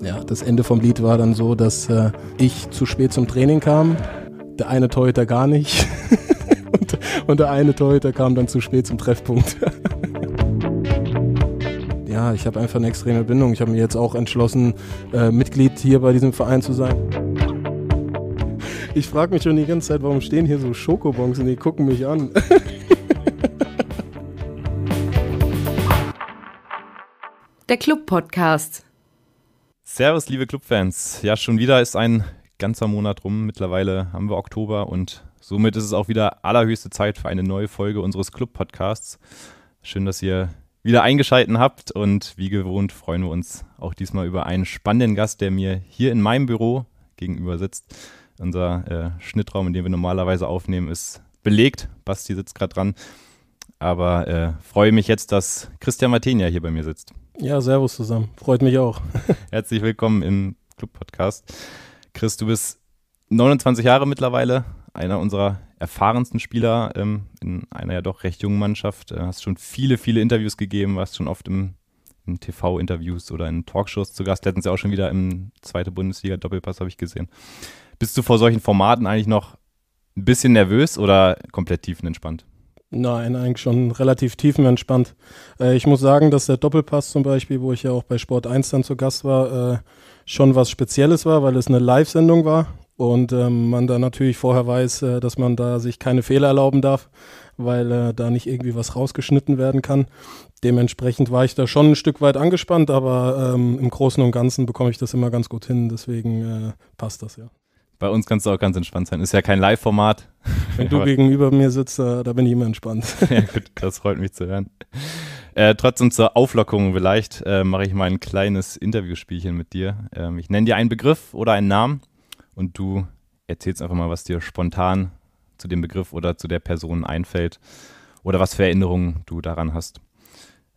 Ja, das Ende vom Lied war dann so, dass äh, ich zu spät zum Training kam, der eine Torhüter gar nicht und, und der eine Torhüter kam dann zu spät zum Treffpunkt. ja, ich habe einfach eine extreme Bindung. Ich habe mir jetzt auch entschlossen, äh, Mitglied hier bei diesem Verein zu sein. Ich frage mich schon die ganze Zeit, warum stehen hier so Schokobons und die gucken mich an. der Club-Podcast. Servus, liebe Clubfans. Ja, schon wieder ist ein ganzer Monat rum. Mittlerweile haben wir Oktober und somit ist es auch wieder allerhöchste Zeit für eine neue Folge unseres Club-Podcasts. Schön, dass ihr wieder eingeschalten habt und wie gewohnt freuen wir uns auch diesmal über einen spannenden Gast, der mir hier in meinem Büro gegenüber sitzt. Unser äh, Schnittraum, in dem wir normalerweise aufnehmen, ist belegt. Basti sitzt gerade dran. Aber äh, freue mich jetzt, dass Christian Martinia hier bei mir sitzt. Ja, servus zusammen. Freut mich auch. Herzlich willkommen im Club-Podcast. Chris, du bist 29 Jahre mittlerweile, einer unserer erfahrensten Spieler ähm, in einer ja doch recht jungen Mannschaft. Äh, hast schon viele, viele Interviews gegeben, warst schon oft im, in TV-Interviews oder in Talkshows zu Gast. Letztens ja auch schon wieder im zweiten Bundesliga-Doppelpass, habe ich gesehen. Bist du vor solchen Formaten eigentlich noch ein bisschen nervös oder komplett tiefenentspannt? Nein, eigentlich schon relativ tiefenentspannt. Äh, ich muss sagen, dass der Doppelpass zum Beispiel, wo ich ja auch bei Sport 1 dann zu Gast war, äh, schon was Spezielles war, weil es eine Live-Sendung war und ähm, man da natürlich vorher weiß, äh, dass man da sich keine Fehler erlauben darf, weil äh, da nicht irgendwie was rausgeschnitten werden kann. Dementsprechend war ich da schon ein Stück weit angespannt, aber ähm, im Großen und Ganzen bekomme ich das immer ganz gut hin, deswegen äh, passt das ja. Bei uns kannst du auch ganz entspannt sein. Ist ja kein Live-Format. Wenn du gegenüber mir sitzt, da, äh, da bin ich immer entspannt. ja, gut, das freut mich zu hören. Äh, trotzdem zur Auflockung vielleicht äh, mache ich mal ein kleines Interviewspielchen mit dir. Ähm, ich nenne dir einen Begriff oder einen Namen und du erzählst einfach mal, was dir spontan zu dem Begriff oder zu der Person einfällt oder was für Erinnerungen du daran hast.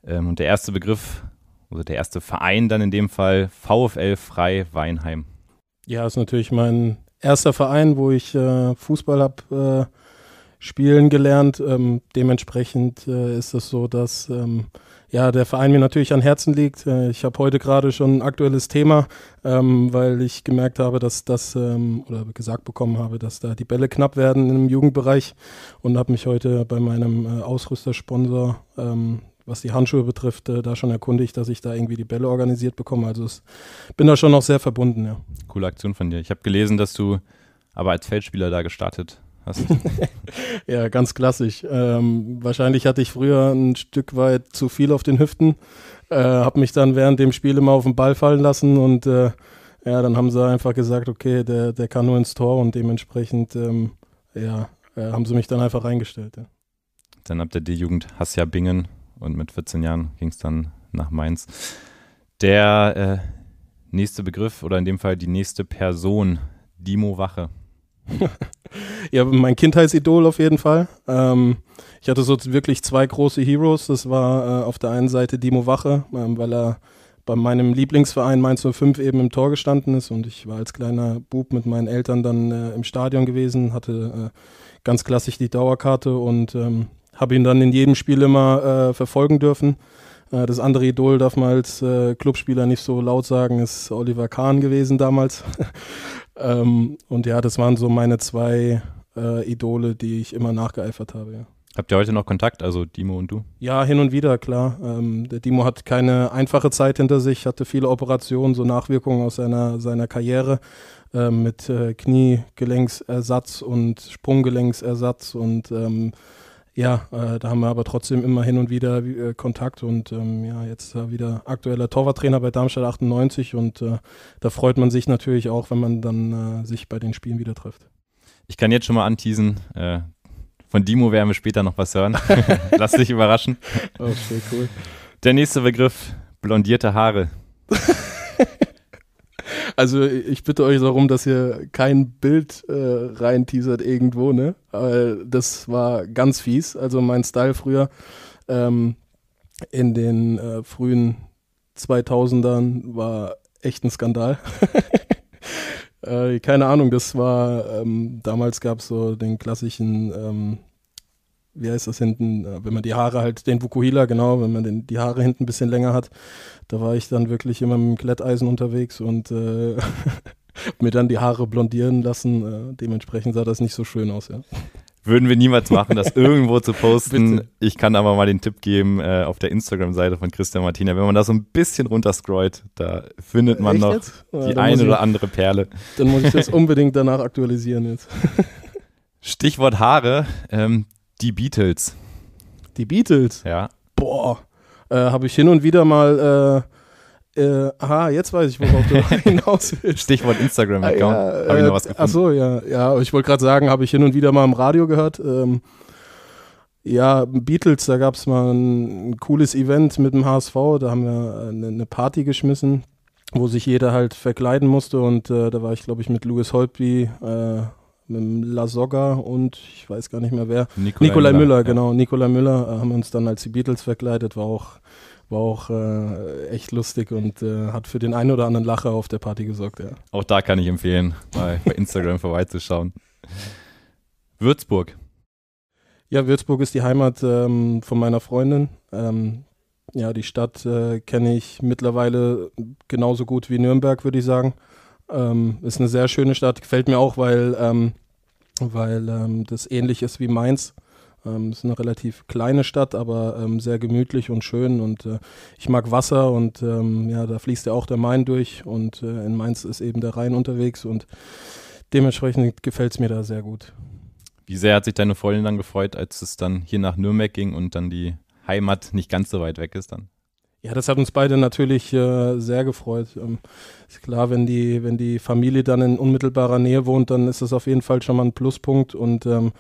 Ähm, und der erste Begriff, also der erste Verein dann in dem Fall, VfL Frei Weinheim. Ja, ist natürlich mein erster Verein, wo ich äh, Fußball habe äh, spielen gelernt. Ähm, dementsprechend äh, ist es so, dass ähm, ja, der Verein mir natürlich an Herzen liegt. Äh, ich habe heute gerade schon ein aktuelles Thema, ähm, weil ich gemerkt habe, dass das ähm, oder gesagt bekommen habe, dass da die Bälle knapp werden im Jugendbereich und habe mich heute bei meinem äh, Ausrüstersponsor ähm, was die Handschuhe betrifft, äh, da schon erkundigt, dass ich da irgendwie die Bälle organisiert bekomme. Also es, bin da schon noch sehr verbunden, ja. Coole Aktion von dir. Ich habe gelesen, dass du aber als Feldspieler da gestartet hast. ja, ganz klassisch. Ähm, wahrscheinlich hatte ich früher ein Stück weit zu viel auf den Hüften, äh, habe mich dann während dem Spiel immer auf den Ball fallen lassen und äh, ja, dann haben sie einfach gesagt, okay, der, der kann nur ins Tor und dementsprechend, ähm, ja, äh, haben sie mich dann einfach reingestellt. Ja. Dann habt ihr die Jugend Hasja Bingen und mit 14 Jahren ging es dann nach Mainz. Der äh, nächste Begriff oder in dem Fall die nächste Person, Dimo Wache. ja, mein Kindheitsidol auf jeden Fall. Ähm, ich hatte so wirklich zwei große Heroes. Das war äh, auf der einen Seite Dimo Wache, ähm, weil er bei meinem Lieblingsverein Mainz 05 eben im Tor gestanden ist und ich war als kleiner Bub mit meinen Eltern dann äh, im Stadion gewesen, hatte äh, ganz klassisch die Dauerkarte und ähm, habe ihn dann in jedem Spiel immer äh, verfolgen dürfen. Äh, das andere Idol darf man als äh, Clubspieler nicht so laut sagen, ist Oliver Kahn gewesen damals. ähm, und ja, das waren so meine zwei äh, Idole, die ich immer nachgeeifert habe. Ja. Habt ihr heute noch Kontakt, also Dimo und du? Ja, hin und wieder, klar. Ähm, der Dimo hat keine einfache Zeit hinter sich, hatte viele Operationen, so Nachwirkungen aus seiner, seiner Karriere ähm, mit äh, Kniegelenksersatz und Sprunggelenksersatz und ähm, ja, äh, da haben wir aber trotzdem immer hin und wieder äh, Kontakt und ähm, ja, jetzt äh, wieder aktueller Torwarttrainer bei Darmstadt 98 und äh, da freut man sich natürlich auch, wenn man dann äh, sich bei den Spielen wieder trifft. Ich kann jetzt schon mal anteasen, äh, von Dimo werden wir später noch was hören. Lass dich überraschen. Okay, cool. Der nächste Begriff, blondierte Haare. Also ich bitte euch darum, dass ihr kein Bild äh, rein teasert irgendwo, ne? Weil das war ganz fies. Also mein Style früher ähm, in den äh, frühen 2000ern war echt ein Skandal. äh, keine Ahnung, das war, ähm, damals gab es so den klassischen... Ähm, wie heißt das hinten, äh, wenn man die Haare halt, den Vukuhila, genau, wenn man den, die Haare hinten ein bisschen länger hat, da war ich dann wirklich immer mit dem Kletteisen unterwegs und äh, mir dann die Haare blondieren lassen. Äh, dementsprechend sah das nicht so schön aus, ja. Würden wir niemals machen, das irgendwo zu posten. Ich kann aber mal den Tipp geben äh, auf der Instagram-Seite von Christian Martina. Wenn man da so ein bisschen runterscrollt, da findet man Echt noch jetzt? die ja, eine ich, oder andere Perle. Dann muss ich das unbedingt danach aktualisieren jetzt. Stichwort Haare, ähm, die Beatles. Die Beatles? Ja. Boah äh, habe ich hin und wieder mal. Äh, äh, aha, jetzt weiß ich, worauf du hinaus willst. Stichwort Instagram-Account. Ah, ja, habe ich noch äh, was gefunden? Achso, ja, ja. Ich wollte gerade sagen, habe ich hin und wieder mal im Radio gehört. Ähm, ja, Beatles, da gab es mal ein cooles Event mit dem HSV. Da haben wir eine, äh, ne Party geschmissen, wo sich jeder halt verkleiden musste. Und äh, da war ich, glaube ich, mit Louis Holtby äh, mit dem Lasogga und ich weiß gar nicht mehr wer. Nikolai, Nikolai Müller, Müller ja. genau. Nikolai Müller äh, haben uns dann als die Beatles verkleidet, war auch, war auch äh, echt lustig und äh, hat für den einen oder anderen Lacher auf der Party gesorgt. Ja. Auch da kann ich empfehlen, mal bei Instagram vorbeizuschauen. Würzburg. Ja, Würzburg ist die Heimat ähm, von meiner Freundin. Ähm, ja, die Stadt äh, kenne ich mittlerweile genauso gut wie Nürnberg, würde ich sagen. Ähm, ist eine sehr schöne Stadt, gefällt mir auch, weil ähm, weil ähm, das ähnlich ist wie Mainz. Ähm, ist eine relativ kleine Stadt, aber ähm, sehr gemütlich und schön. Und äh, ich mag Wasser und ähm, ja, da fließt ja auch der Main durch. Und äh, in Mainz ist eben der Rhein unterwegs und dementsprechend gefällt es mir da sehr gut. Wie sehr hat sich deine Freundin dann gefreut, als es dann hier nach Nürnberg ging und dann die Heimat nicht ganz so weit weg ist dann? Ja, das hat uns beide natürlich äh, sehr gefreut. Ähm, ist klar, wenn die, wenn die Familie dann in unmittelbarer Nähe wohnt, dann ist das auf jeden Fall schon mal ein Pluspunkt. Und ähm,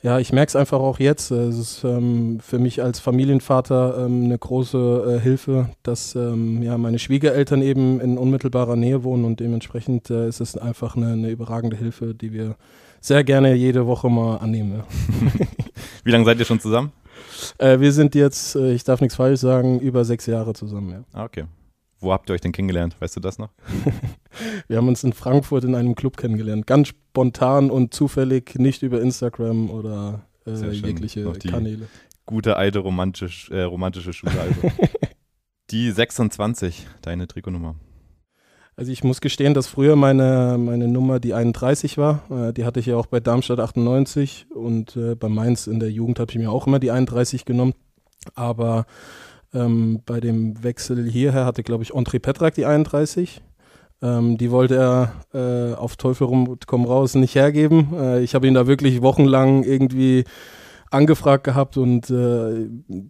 ja, ich merke es einfach auch jetzt. Äh, es ist ähm, für mich als Familienvater ähm, eine große äh, Hilfe, dass ähm, ja, meine Schwiegereltern eben in unmittelbarer Nähe wohnen und dementsprechend äh, ist es einfach eine, eine überragende Hilfe, die wir sehr gerne jede Woche mal annehmen. Ja. Wie lange seid ihr schon zusammen? Äh, wir sind jetzt, äh, ich darf nichts falsch sagen, über sechs Jahre zusammen. Ja. Ah, okay. Wo habt ihr euch denn kennengelernt? Weißt du das noch? wir haben uns in Frankfurt in einem Club kennengelernt. Ganz spontan und zufällig, nicht über Instagram oder äh, jegliche Kanäle. Gute alte romantisch, äh, romantische Schule. Also. die 26, deine Trikotnummer. Also ich muss gestehen, dass früher meine, meine Nummer die 31 war. Äh, die hatte ich ja auch bei Darmstadt 98 und äh, bei Mainz in der Jugend habe ich mir auch immer die 31 genommen. Aber ähm, bei dem Wechsel hierher hatte, glaube ich, André Petrak die 31. Ähm, die wollte er äh, auf Teufel rum, komm raus, nicht hergeben. Äh, ich habe ihn da wirklich wochenlang irgendwie angefragt gehabt und äh,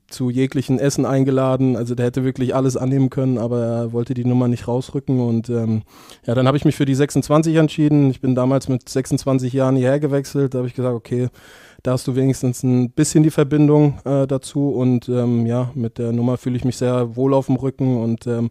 zu jeglichen Essen eingeladen. Also der hätte wirklich alles annehmen können, aber er wollte die Nummer nicht rausrücken. Und ähm, ja, dann habe ich mich für die 26 entschieden. Ich bin damals mit 26 Jahren hierher gewechselt. Da habe ich gesagt, okay, da hast du wenigstens ein bisschen die Verbindung äh, dazu. Und ähm, ja, mit der Nummer fühle ich mich sehr wohl auf dem Rücken und ähm,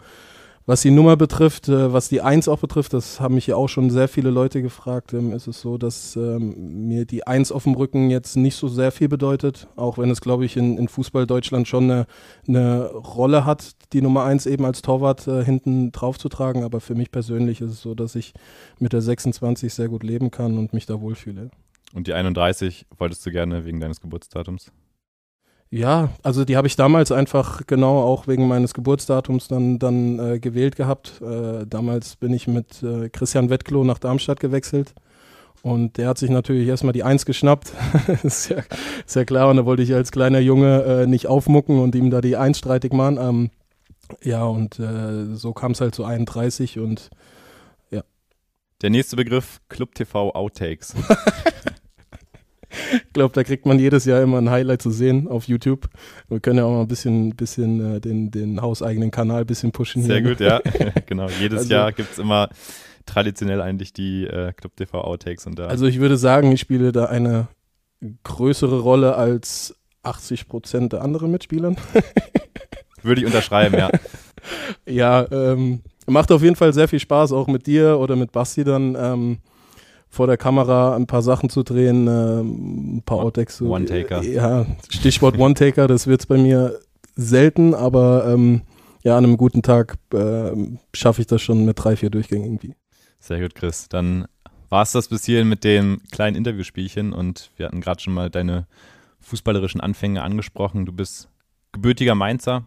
was die Nummer betrifft, äh, was die Eins auch betrifft, das haben mich ja auch schon sehr viele Leute gefragt, ähm, ist es so, dass ähm, mir die Eins auf dem Rücken jetzt nicht so sehr viel bedeutet, auch wenn es, glaube ich, in, in Fußball Deutschland schon eine, eine Rolle hat, die Nummer Eins eben als Torwart äh, hinten drauf zu tragen. Aber für mich persönlich ist es so, dass ich mit der 26 sehr gut leben kann und mich da wohlfühle. Und die 31 wolltest du gerne wegen deines Geburtsdatums? Ja, also die habe ich damals einfach genau auch wegen meines Geburtsdatums dann, dann äh, gewählt gehabt. Äh, damals bin ich mit äh, Christian Wettklo nach Darmstadt gewechselt. Und der hat sich natürlich erstmal die Eins geschnappt. ist, ja, ist ja klar. Und da wollte ich als kleiner Junge äh, nicht aufmucken und ihm da die Eins streitig machen. Ähm, ja, und äh, so kam es halt zu 31 und der nächste Begriff, Club TV Outtakes. Ich glaube, da kriegt man jedes Jahr immer ein Highlight zu sehen auf YouTube. Wir können ja auch mal ein bisschen, bisschen äh, den, den hauseigenen Kanal ein bisschen pushen. Sehr hier. Ne? gut, ja. genau. Jedes also, Jahr gibt es immer traditionell eigentlich die äh, Club TV Outtakes und da. Also ich würde sagen, ich spiele da eine größere Rolle als 80 Prozent der anderen Mitspielern. würde ich unterschreiben, ja. ja, ähm, macht auf jeden Fall sehr viel Spaß, auch mit dir oder mit Basti dann. Ähm, vor der Kamera ein paar Sachen zu drehen, äh, ein paar Outtakes zu. One-Taker. ja, Stichwort One-Taker, das wird es bei mir selten, aber ähm, ja, an einem guten Tag äh, schaffe ich das schon mit drei, vier Durchgängen irgendwie. Sehr gut, Chris. Dann war es das bis hierhin mit dem kleinen Interviewspielchen und wir hatten gerade schon mal deine fußballerischen Anfänge angesprochen. Du bist gebürtiger Mainzer.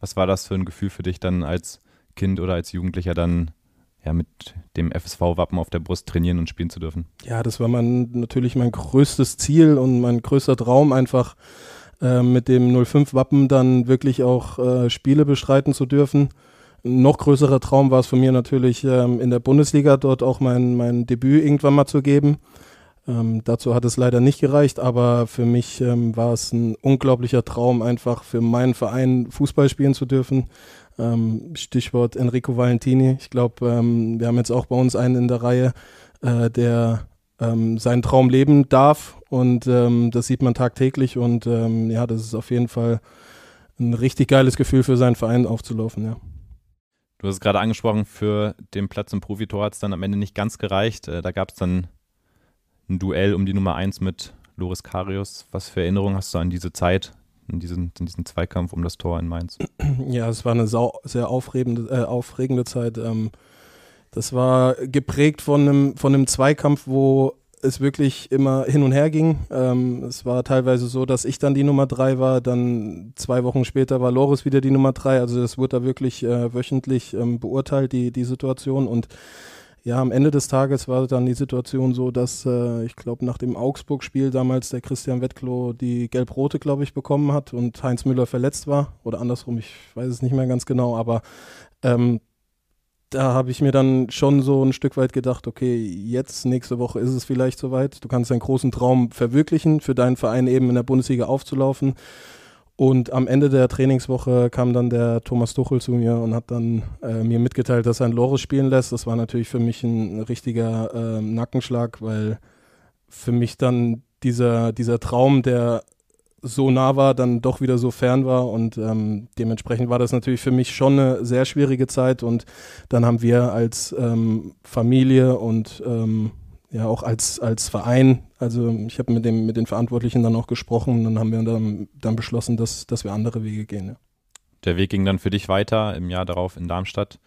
Was war das für ein Gefühl für dich dann als Kind oder als Jugendlicher dann ja, mit dem FSV-Wappen auf der Brust trainieren und spielen zu dürfen. Ja, das war mein, natürlich mein größtes Ziel und mein größter Traum, einfach äh, mit dem 05-Wappen dann wirklich auch äh, Spiele bestreiten zu dürfen. Ein noch größerer Traum war es von mir natürlich, ähm, in der Bundesliga dort auch mein, mein Debüt irgendwann mal zu geben. Ähm, dazu hat es leider nicht gereicht, aber für mich ähm, war es ein unglaublicher Traum, einfach für meinen Verein Fußball spielen zu dürfen. Ähm, Stichwort Enrico Valentini. Ich glaube, ähm, wir haben jetzt auch bei uns einen in der Reihe, äh, der ähm, seinen Traum leben darf und ähm, das sieht man tagtäglich und ähm, ja, das ist auf jeden Fall ein richtig geiles Gefühl für seinen Verein aufzulaufen, ja. Du hast es gerade angesprochen, für den Platz im Profitor hat es dann am Ende nicht ganz gereicht. Äh, da gab es dann ein Duell um die Nummer 1 mit Loris Karius. Was für Erinnerungen hast du an diese Zeit in diesen, in diesen Zweikampf um das Tor in Mainz. Ja, es war eine sau, sehr aufregende, äh, aufregende Zeit. Ähm, das war geprägt von einem, von einem Zweikampf, wo es wirklich immer hin und her ging. Ähm, es war teilweise so, dass ich dann die Nummer drei war, dann zwei Wochen später war Loris wieder die Nummer drei. Also das wurde da wirklich äh, wöchentlich ähm, beurteilt, die, die Situation. Und ja, am Ende des Tages war dann die Situation so, dass äh, ich glaube, nach dem Augsburg-Spiel damals der Christian Wettklo die Gelb-Rote, glaube ich, bekommen hat und Heinz Müller verletzt war oder andersrum, ich weiß es nicht mehr ganz genau, aber ähm, da habe ich mir dann schon so ein Stück weit gedacht, okay, jetzt nächste Woche ist es vielleicht soweit. Du kannst deinen großen Traum verwirklichen, für deinen Verein eben in der Bundesliga aufzulaufen. Und am Ende der Trainingswoche kam dann der Thomas Tuchel zu mir und hat dann äh, mir mitgeteilt, dass er ein Lore spielen lässt. Das war natürlich für mich ein richtiger äh, Nackenschlag, weil für mich dann dieser, dieser Traum, der so nah war, dann doch wieder so fern war. Und ähm, dementsprechend war das natürlich für mich schon eine sehr schwierige Zeit. Und dann haben wir als ähm, Familie und ähm, ja auch als, als Verein, also ich habe mit, mit den Verantwortlichen dann auch gesprochen und dann haben wir dann, dann beschlossen, dass, dass wir andere Wege gehen. Ja. Der Weg ging dann für dich weiter im Jahr darauf in Darmstadt.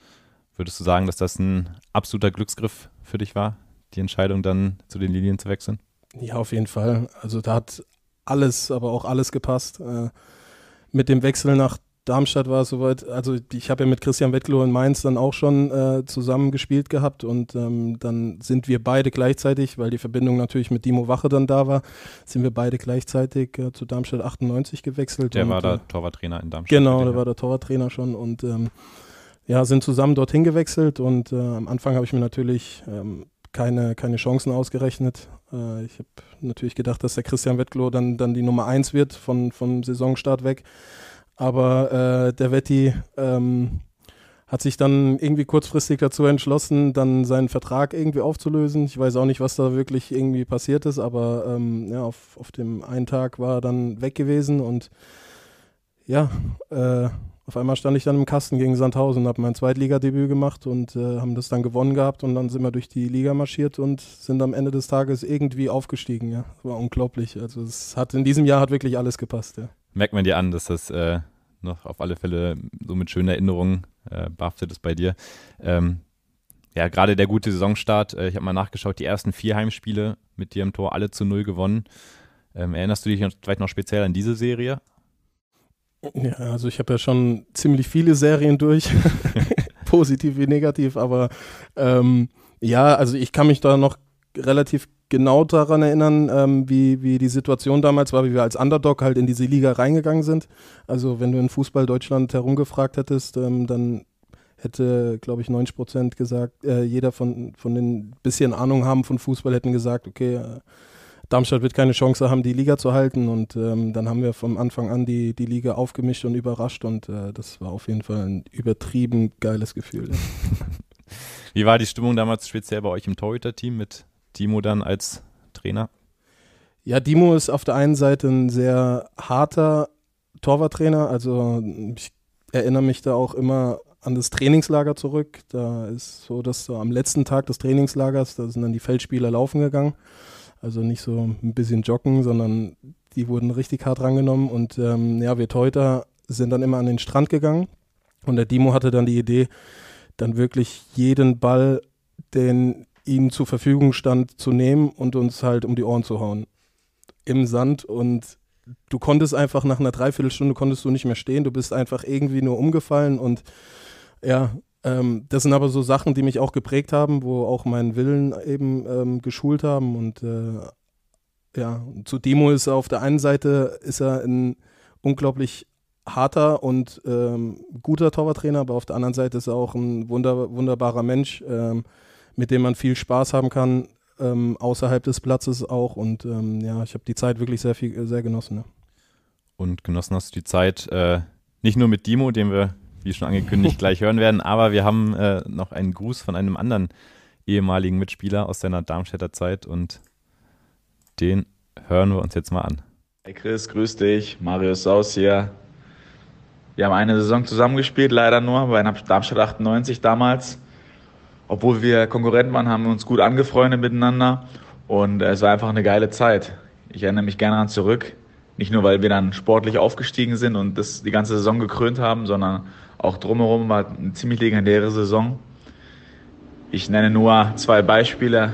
Würdest du sagen, dass das ein absoluter Glücksgriff für dich war, die Entscheidung dann zu den Linien zu wechseln? Ja, auf jeden Fall. Also da hat alles, aber auch alles gepasst. Äh, mit dem Wechsel nach Darmstadt war es soweit. Also ich habe ja mit Christian Wettlow in Mainz dann auch schon äh, zusammen gespielt gehabt und ähm, dann sind wir beide gleichzeitig, weil die Verbindung natürlich mit Dimo Wache dann da war, sind wir beide gleichzeitig äh, zu Darmstadt 98 gewechselt. Der und, war da äh, Torwarttrainer in Darmstadt. Genau, der war der Torwarttrainer schon und ähm, ja, sind zusammen dorthin gewechselt und äh, am Anfang habe ich mir natürlich ähm, keine, keine Chancen ausgerechnet. Äh, ich habe natürlich gedacht, dass der Christian Wettklo dann, dann die Nummer 1 wird von, vom Saisonstart weg. Aber äh, der Vetti ähm, hat sich dann irgendwie kurzfristig dazu entschlossen, dann seinen Vertrag irgendwie aufzulösen. Ich weiß auch nicht, was da wirklich irgendwie passiert ist, aber ähm, ja, auf, auf dem einen Tag war er dann weg gewesen und ja, äh, auf einmal stand ich dann im Kasten gegen Sandhausen, habe mein Zweitligadebüt gemacht und äh, haben das dann gewonnen gehabt und dann sind wir durch die Liga marschiert und sind am Ende des Tages irgendwie aufgestiegen. Ja, das war unglaublich. Also es hat in diesem Jahr hat wirklich alles gepasst. Ja. Merkt man dir an, dass das äh, noch ne? auf alle Fälle so mit schönen Erinnerungen äh, behaftet ist bei dir. Ähm, ja, gerade der gute Saisonstart. Äh, ich habe mal nachgeschaut, die ersten vier Heimspiele mit dir im Tor alle zu null gewonnen. Ähm, erinnerst du dich vielleicht noch speziell an diese Serie? Ja, also ich habe ja schon ziemlich viele Serien durch, positiv wie negativ, aber ähm, ja, also ich kann mich da noch relativ genau daran erinnern, ähm, wie, wie die Situation damals war, wie wir als Underdog halt in diese Liga reingegangen sind. Also wenn du in Fußball Deutschland herumgefragt hättest, ähm, dann hätte, glaube ich, 90 Prozent gesagt, äh, jeder von, von den bisschen Ahnung haben von Fußball hätten gesagt, okay, äh, Darmstadt wird keine Chance haben, die Liga zu halten. Und ähm, dann haben wir vom Anfang an die, die Liga aufgemischt und überrascht. Und äh, das war auf jeden Fall ein übertrieben geiles Gefühl. Wie war die Stimmung damals speziell bei euch im Torhüter-Team mit Dimo dann als Trainer? Ja, Dimo ist auf der einen Seite ein sehr harter Torwarttrainer. Also ich erinnere mich da auch immer an das Trainingslager zurück. Da ist so, dass so am letzten Tag des Trainingslagers, da sind dann die Feldspieler laufen gegangen. Also nicht so ein bisschen joggen, sondern die wurden richtig hart rangenommen. Und ähm, ja, wir Teuter sind dann immer an den Strand gegangen. Und der Dimo hatte dann die Idee, dann wirklich jeden Ball, den ihm zur Verfügung stand, zu nehmen und uns halt um die Ohren zu hauen. Im Sand und du konntest einfach nach einer Dreiviertelstunde konntest du nicht mehr stehen, du bist einfach irgendwie nur umgefallen und ja, ähm, das sind aber so Sachen, die mich auch geprägt haben, wo auch meinen Willen eben ähm, geschult haben und äh, ja, zu Demo ist er auf der einen Seite ist er ein unglaublich harter und ähm, guter Torwarttrainer, aber auf der anderen Seite ist er auch ein wunder wunderbarer Mensch. Ähm, mit dem man viel Spaß haben kann, ähm, außerhalb des Platzes auch. Und ähm, ja, ich habe die Zeit wirklich sehr viel, äh, sehr genossen. Ne? Und genossen hast du die Zeit äh, nicht nur mit Dimo, den wir, wie schon angekündigt, gleich hören werden, aber wir haben äh, noch einen Gruß von einem anderen ehemaligen Mitspieler aus seiner Darmstädter Zeit und den hören wir uns jetzt mal an. Hey Chris, grüß dich. Marius Saus hier. Wir haben eine Saison zusammengespielt, leider nur, bei Darmstadt 98 damals obwohl wir Konkurrenten waren, haben wir uns gut angefreundet miteinander und äh, es war einfach eine geile Zeit. Ich erinnere mich gerne daran zurück. Nicht nur, weil wir dann sportlich aufgestiegen sind und das die ganze Saison gekrönt haben, sondern auch drumherum war eine ziemlich legendäre Saison. Ich nenne nur zwei Beispiele.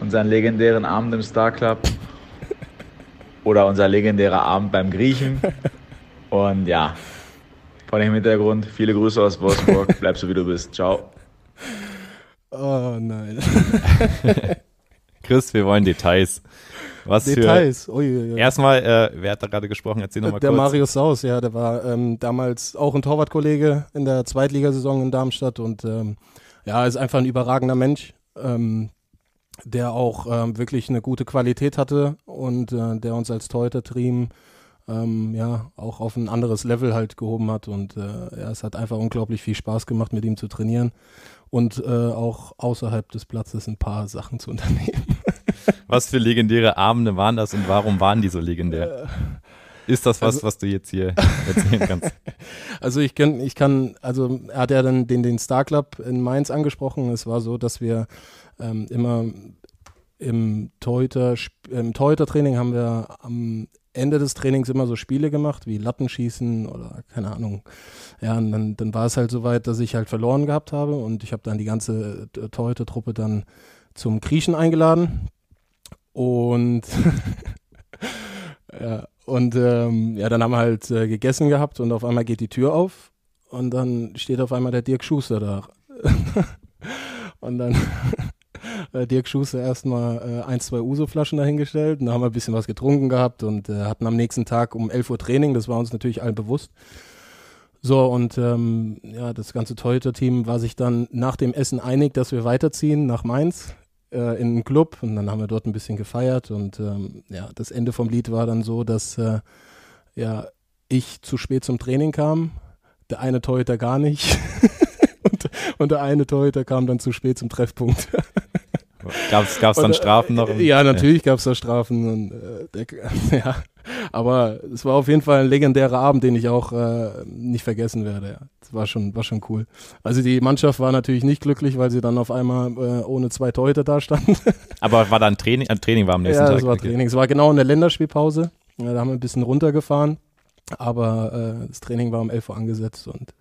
Unseren legendären Abend im Star Club oder unser legendärer Abend beim Griechen. Und ja, vor dem Hintergrund, viele Grüße aus Wolfsburg. Bleib so, wie du bist. Ciao. Oh nein. Chris, wir wollen Details. Was Details. Für, Ui, ui, ui. Erstmal, äh, wer hat da gerade gesprochen? Erzähl nochmal kurz. Der Marius Saus, ja, der war ähm, damals auch ein Torwartkollege in der Zweitligasaison in Darmstadt und ähm, ja, ist einfach ein überragender Mensch, ähm, der auch ähm, wirklich eine gute Qualität hatte und äh, der uns als Torhüter-Team ähm, ja, auch auf ein anderes Level halt gehoben hat und äh, ja, es hat einfach unglaublich viel Spaß gemacht, mit ihm zu trainieren und äh, auch außerhalb des Platzes ein paar Sachen zu unternehmen. was für legendäre Abende waren das und warum waren die so legendär? Äh, Ist das was, also, was du jetzt hier erzählen kannst? Also ich kann, ich kann, also er hat ja dann den, den Star Club in Mainz angesprochen. Es war so, dass wir ähm, immer im Teuter, im Teuter-Training haben wir am Ende des Trainings immer so Spiele gemacht, wie Lattenschießen oder keine Ahnung. Ja, und dann, dann war es halt so weit, dass ich halt verloren gehabt habe und ich habe dann die ganze äh, Torhüter-Truppe dann zum Kriechen eingeladen. Und ja, und ähm, ja, dann haben wir halt äh, gegessen gehabt und auf einmal geht die Tür auf und dann steht auf einmal der Dirk Schuster da. und dann äh, Dirk Schuster erstmal äh, ein, zwei Uso-Flaschen dahingestellt. Und da haben wir ein bisschen was getrunken gehabt und äh, hatten am nächsten Tag um 11 Uhr Training. Das war uns natürlich allen bewusst. So, und ähm, ja, das ganze Toyota-Team war sich dann nach dem Essen einig, dass wir weiterziehen nach Mainz äh, in einen Club. Und dann haben wir dort ein bisschen gefeiert. Und ähm, ja, das Ende vom Lied war dann so, dass äh, ja, ich zu spät zum Training kam, der eine Toyota gar nicht. und, und der eine Torhüter kam dann zu spät zum Treffpunkt. Gab es dann äh, Strafen noch? Ja, natürlich ja. gab es da Strafen. Und, äh, ja. Aber es war auf jeden Fall ein legendärer Abend, den ich auch äh, nicht vergessen werde. Ja. war schon, war schon cool. Also die Mannschaft war natürlich nicht glücklich, weil sie dann auf einmal äh, ohne zwei Torhüter da stand. Aber war dann Training, äh, Training war am nächsten ja, Tag? Ja, es war Training. Es war genau in der Länderspielpause. Ja, da haben wir ein bisschen runtergefahren. Aber äh, das Training war um 11 Uhr angesetzt und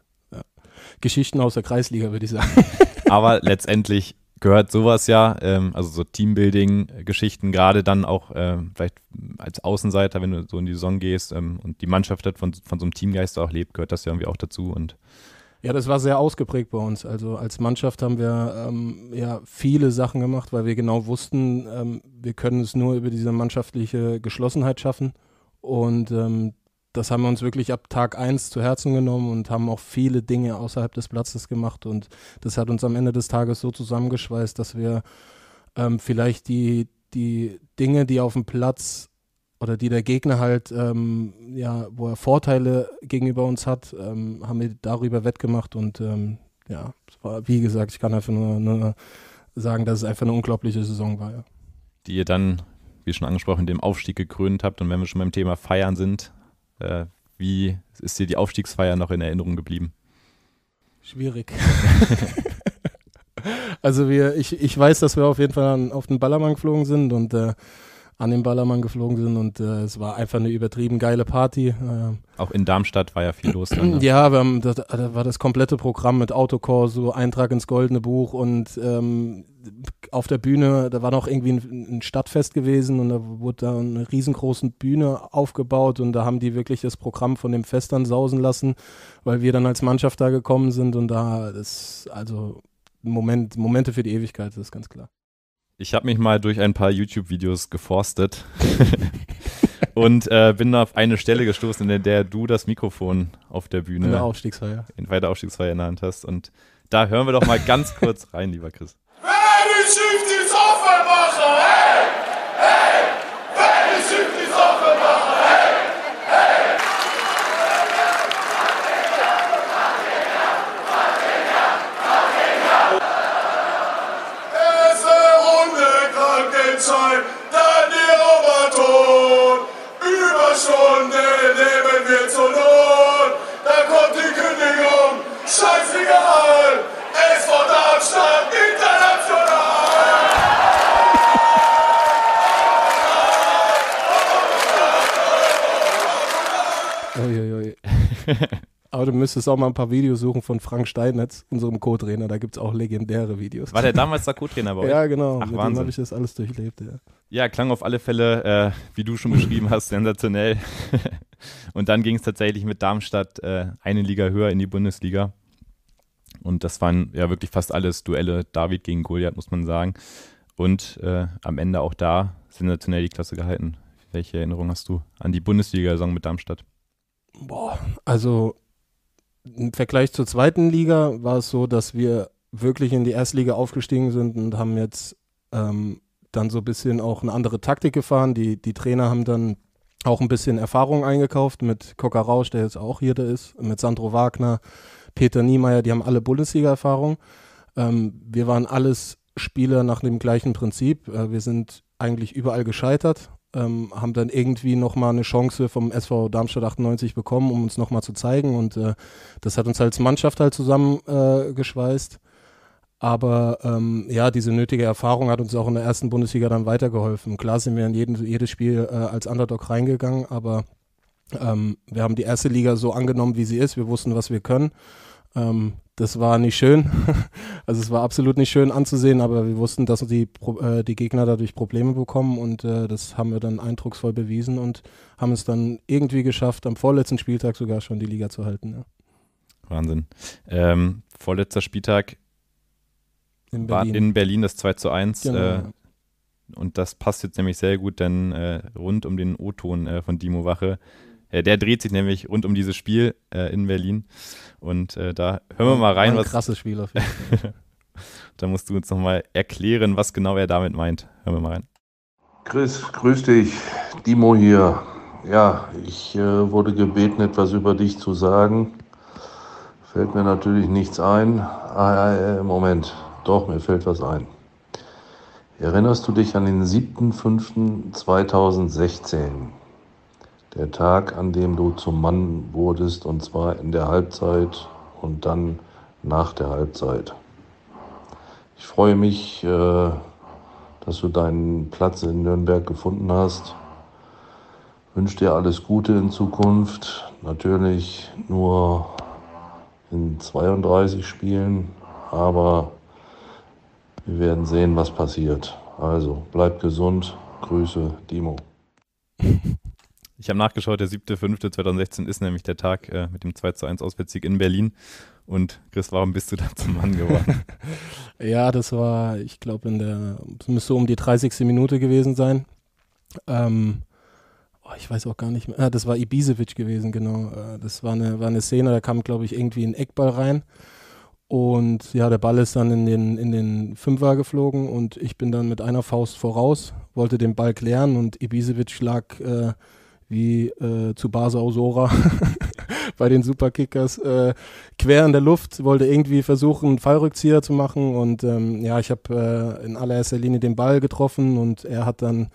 Geschichten aus der Kreisliga, würde ich sagen. Aber letztendlich gehört sowas ja, ähm, also so Teambuilding-Geschichten, gerade dann auch äh, vielleicht als Außenseiter, wenn du so in die Saison gehst ähm, und die Mannschaft hat von, von so einem Teamgeist auch lebt, gehört das ja irgendwie auch dazu und ja, das war sehr ausgeprägt bei uns. Also als Mannschaft haben wir ähm, ja viele Sachen gemacht, weil wir genau wussten, ähm, wir können es nur über diese mannschaftliche Geschlossenheit schaffen. Und ähm, das haben wir uns wirklich ab Tag 1 zu Herzen genommen und haben auch viele Dinge außerhalb des Platzes gemacht. Und das hat uns am Ende des Tages so zusammengeschweißt, dass wir ähm, vielleicht die, die Dinge, die auf dem Platz oder die der Gegner halt, ähm, ja, wo er Vorteile gegenüber uns hat, ähm, haben wir darüber wettgemacht. Und ähm, ja, war, wie gesagt, ich kann einfach nur, nur, sagen, dass es einfach eine unglaubliche Saison war. Ja. Die ihr dann wie schon angesprochen, dem Aufstieg gekrönt habt. Und wenn wir schon beim Thema Feiern sind, äh, wie ist dir die Aufstiegsfeier noch in Erinnerung geblieben? Schwierig. also wir, ich, ich weiß, dass wir auf jeden Fall auf den Ballermann geflogen sind und äh, an den Ballermann geflogen sind und äh, es war einfach eine übertrieben geile Party. Ähm, auch in Darmstadt war ja viel los. Dann, ne? Ja, wir haben, das, äh, das, war das komplette Programm mit Autokorso, Eintrag ins Goldene Buch und ähm, auf der Bühne, da war noch irgendwie ein, ein Stadtfest gewesen und da wurde da eine riesengroße Bühne aufgebaut und da haben die wirklich das Programm von dem Fest dann sausen lassen, weil wir dann als Mannschaft da gekommen sind und da ist also Moment, Momente für die Ewigkeit, das ist ganz klar. Ich habe mich mal durch ein paar YouTube-Videos geforstet und äh, bin auf eine Stelle gestoßen, in der du das Mikrofon auf der Bühne in der Aufstiegsfeier. In, bei der Aufstiegsfeier in der Hand hast. Und da hören wir doch mal ganz kurz rein, lieber Chris. Hey, müsstest auch mal ein paar Videos suchen von Frank Steinitz, unserem Co-Trainer. Da gibt es auch legendäre Videos. War der damals der Co-Trainer bei euch? Ja, genau. Ach, Mit Wahnsinn. dem habe ich das alles durchlebt, ja. Ja, klang auf alle Fälle, äh, wie du schon beschrieben hast, sensationell. und dann ging es tatsächlich mit Darmstadt äh, eine Liga höher in die Bundesliga. Und das waren ja wirklich fast alles Duelle David gegen Goliath, muss man sagen. Und äh, am Ende auch da sensationell die Klasse gehalten. Welche Erinnerung hast du an die Bundesliga-Saison mit Darmstadt? Boah, also im Vergleich zur zweiten Liga war es so, dass wir wirklich in die Erstliga aufgestiegen sind und haben jetzt ähm, dann so ein bisschen auch eine andere Taktik gefahren. Die, die Trainer haben dann auch ein bisschen Erfahrung eingekauft mit Kocker Rausch, der jetzt auch hier da ist, mit Sandro Wagner, Peter Niemeyer, die haben alle Bundesliga-Erfahrung. Ähm, wir waren alles Spieler nach dem gleichen Prinzip. Äh, wir sind eigentlich überall gescheitert ähm, haben dann irgendwie nochmal eine Chance vom SV Darmstadt 98 bekommen, um uns nochmal zu zeigen. Und äh, das hat uns als Mannschaft halt zusammengeschweißt. Äh, aber ähm, ja, diese nötige Erfahrung hat uns auch in der ersten Bundesliga dann weitergeholfen. Klar sind wir in jeden, jedes Spiel äh, als Underdog reingegangen, aber ähm, wir haben die erste Liga so angenommen, wie sie ist. Wir wussten, was wir können. Ähm, das war nicht schön. Also es war absolut nicht schön anzusehen, aber wir wussten, dass die, äh, die Gegner dadurch Probleme bekommen und äh, das haben wir dann eindrucksvoll bewiesen und haben es dann irgendwie geschafft, am vorletzten Spieltag sogar schon die Liga zu halten. Ja. Wahnsinn. Ähm, vorletzter Spieltag in Berlin. in Berlin das 2 zu 1. Genau, äh, ja. Und das passt jetzt nämlich sehr gut, denn äh, rund um den O-Ton äh, von Dimo Wache äh, der dreht sich nämlich rund um dieses Spiel äh, in Berlin. Und äh, da hören wir mal rein. Ein was krasses Spiel auf jeden Fall. da musst du uns nochmal erklären, was genau er damit meint. Hören wir mal rein. Chris, grüß dich. Dimo hier. Ja, ich äh, wurde gebeten, etwas über dich zu sagen. Fällt mir natürlich nichts ein. Ah, äh, Moment, doch, mir fällt was ein. Erinnerst du dich an den 7.5.2016? Der Tag, an dem du zum Mann wurdest, und zwar in der Halbzeit und dann nach der Halbzeit. Ich freue mich, äh, dass du deinen Platz in Nürnberg gefunden hast. Ich wünsche dir alles Gute in Zukunft. Natürlich nur in 32 Spielen, aber wir werden sehen, was passiert. Also bleib gesund. Grüße, Dimo. Ich habe nachgeschaut, der 7.5.2016 ist nämlich der Tag äh, mit dem 2 zu 1 Auswärtssieg in Berlin. Und Chris, warum bist du da zum Mann geworden? ja, das war, ich glaube, in der, es müsste um die 30. Minute gewesen sein. Ähm, oh, ich weiß auch gar nicht mehr. Ah, das war Ibisevic gewesen, genau. Äh, das war eine, war eine Szene, da kam, glaube ich, irgendwie ein Eckball rein. Und ja, der Ball ist dann in den, in den Fünfer geflogen und ich bin dann mit einer Faust voraus, wollte den Ball klären und Ibisevic schlag äh, wie äh, zu Basa Osora bei den Superkickers, äh, quer in der Luft, wollte irgendwie versuchen, einen Fallrückzieher zu machen. Und ähm, ja, ich habe äh, in allererster Linie den Ball getroffen und er hat dann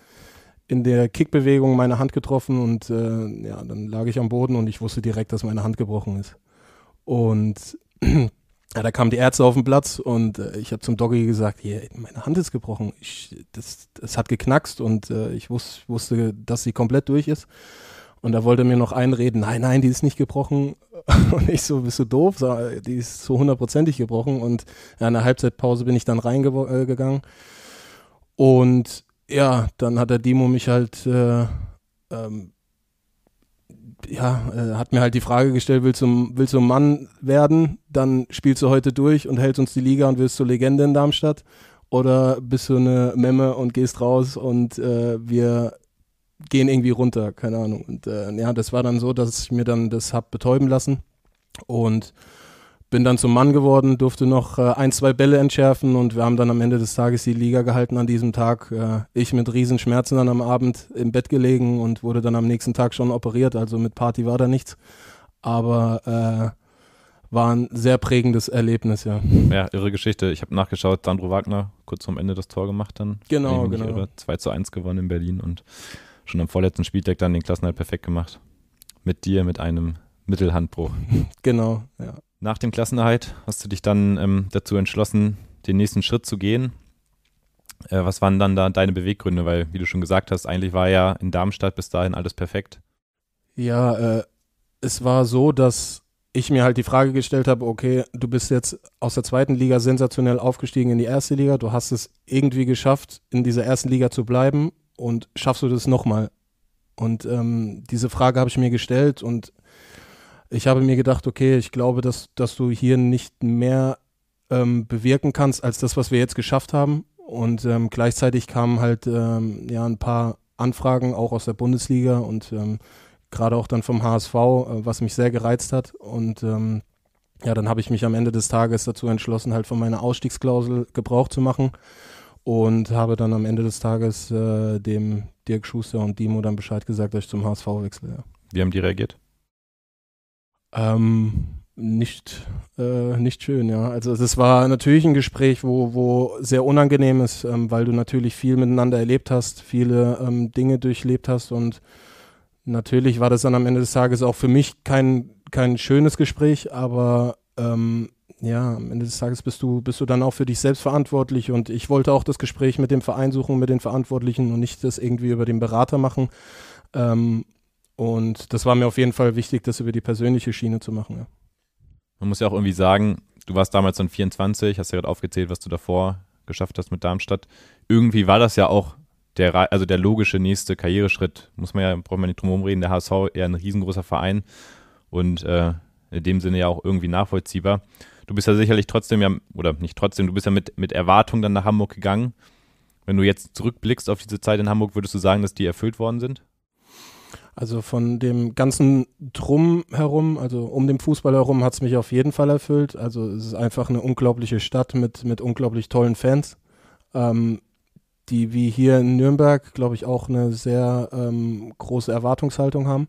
in der Kickbewegung meine Hand getroffen und äh, ja, dann lag ich am Boden und ich wusste direkt, dass meine Hand gebrochen ist. Und Ja, da kamen die Ärzte auf den Platz und äh, ich habe zum Doggy gesagt, hier, meine Hand ist gebrochen. Ich, das, das hat geknackst und äh, ich wus wusste, dass sie komplett durch ist. Und da wollte er mir noch einreden, nein, nein, die ist nicht gebrochen. Und ich so, bist du doof? Die ist so hundertprozentig gebrochen. Und ja, in der Halbzeitpause bin ich dann reingegangen. Äh, und ja, dann hat der Demo mich halt äh, ähm, ja, äh, hat mir halt die Frage gestellt, willst du, willst du ein Mann werden, dann spielst du heute durch und hältst uns die Liga und wirst zur Legende in Darmstadt oder bist du eine Memme und gehst raus und äh, wir gehen irgendwie runter, keine Ahnung. Und äh, ja, das war dann so, dass ich mir dann das hab betäuben lassen und bin dann zum Mann geworden, durfte noch äh, ein, zwei Bälle entschärfen und wir haben dann am Ende des Tages die Liga gehalten an diesem Tag. Äh, ich mit Riesenschmerzen dann am Abend im Bett gelegen und wurde dann am nächsten Tag schon operiert, also mit Party war da nichts. Aber äh, war ein sehr prägendes Erlebnis, ja. Ja, irre Geschichte. Ich habe nachgeschaut, Sandro Wagner kurz zum Ende das Tor gemacht dann. Genau, genau. Irre. 2 zu 1 gewonnen in Berlin und schon am vorletzten Spieltag dann den Klassenhalt perfekt gemacht. Mit dir, mit einem Mittelhandbruch. genau, ja. Nach dem Klassenerhalt hast du dich dann ähm, dazu entschlossen, den nächsten Schritt zu gehen. Äh, was waren dann da deine Beweggründe? Weil, wie du schon gesagt hast, eigentlich war ja in Darmstadt bis dahin alles perfekt. Ja, äh, es war so, dass ich mir halt die Frage gestellt habe, okay, du bist jetzt aus der zweiten Liga sensationell aufgestiegen in die erste Liga, du hast es irgendwie geschafft, in dieser ersten Liga zu bleiben und schaffst du das nochmal? Und ähm, diese Frage habe ich mir gestellt und ich habe mir gedacht, okay, ich glaube, dass, dass du hier nicht mehr ähm, bewirken kannst als das, was wir jetzt geschafft haben. Und ähm, gleichzeitig kamen halt ähm, ja ein paar Anfragen auch aus der Bundesliga und ähm, gerade auch dann vom HSV, äh, was mich sehr gereizt hat. Und ähm, ja, dann habe ich mich am Ende des Tages dazu entschlossen, halt von meiner Ausstiegsklausel Gebrauch zu machen und habe dann am Ende des Tages äh, dem Dirk Schuster und Dimo dann Bescheid gesagt, dass ich zum HSV wechsle. Ja. Wie haben die reagiert? Ähm, nicht, äh, nicht schön, ja. Also es war natürlich ein Gespräch, wo, wo sehr unangenehm ist, ähm, weil du natürlich viel miteinander erlebt hast, viele ähm, Dinge durchlebt hast und natürlich war das dann am Ende des Tages auch für mich kein, kein schönes Gespräch, aber ähm, ja, am Ende des Tages bist du, bist du dann auch für dich selbst verantwortlich und ich wollte auch das Gespräch mit dem Verein suchen, mit den Verantwortlichen und nicht das irgendwie über den Berater machen. Ähm, und das war mir auf jeden Fall wichtig, das über die persönliche Schiene zu machen. Ja. Man muss ja auch irgendwie sagen, du warst damals dann 24, hast ja gerade aufgezählt, was du davor geschafft hast mit Darmstadt. Irgendwie war das ja auch der, also der logische nächste Karriereschritt. Muss man ja, braucht man nicht drum herum reden, der HSV ja ein riesengroßer Verein und äh, in dem Sinne ja auch irgendwie nachvollziehbar. Du bist ja sicherlich trotzdem ja, oder nicht trotzdem, du bist ja mit, mit Erwartung dann nach Hamburg gegangen. Wenn du jetzt zurückblickst auf diese Zeit in Hamburg, würdest du sagen, dass die erfüllt worden sind? Also von dem ganzen Drum herum, also um den Fußball herum, hat es mich auf jeden Fall erfüllt. Also es ist einfach eine unglaubliche Stadt mit, mit unglaublich tollen Fans, ähm, die wie hier in Nürnberg, glaube ich, auch eine sehr ähm, große Erwartungshaltung haben.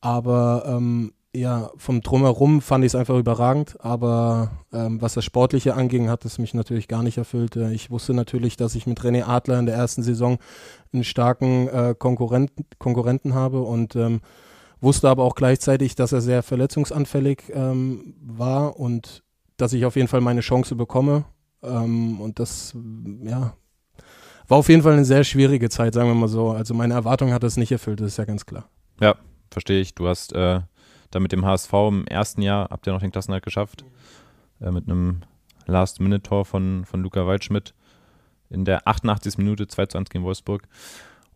Aber ähm, ja, vom Drumherum fand ich es einfach überragend, aber ähm, was das Sportliche anging, hat es mich natürlich gar nicht erfüllt. Äh, ich wusste natürlich, dass ich mit René Adler in der ersten Saison einen starken äh, Konkurrent, Konkurrenten habe und ähm, wusste aber auch gleichzeitig, dass er sehr verletzungsanfällig ähm, war und dass ich auf jeden Fall meine Chance bekomme. Ähm, und das, ja, war auf jeden Fall eine sehr schwierige Zeit, sagen wir mal so. Also meine Erwartung hat es nicht erfüllt, das ist ja ganz klar. Ja, verstehe ich. Du hast äh dann mit dem HSV im ersten Jahr habt ihr noch den Klassenerhalt geschafft. Äh, mit einem Last-Minute-Tor von, von Luca Waldschmidt in der 88. Minute 2 zu 1 gegen Wolfsburg.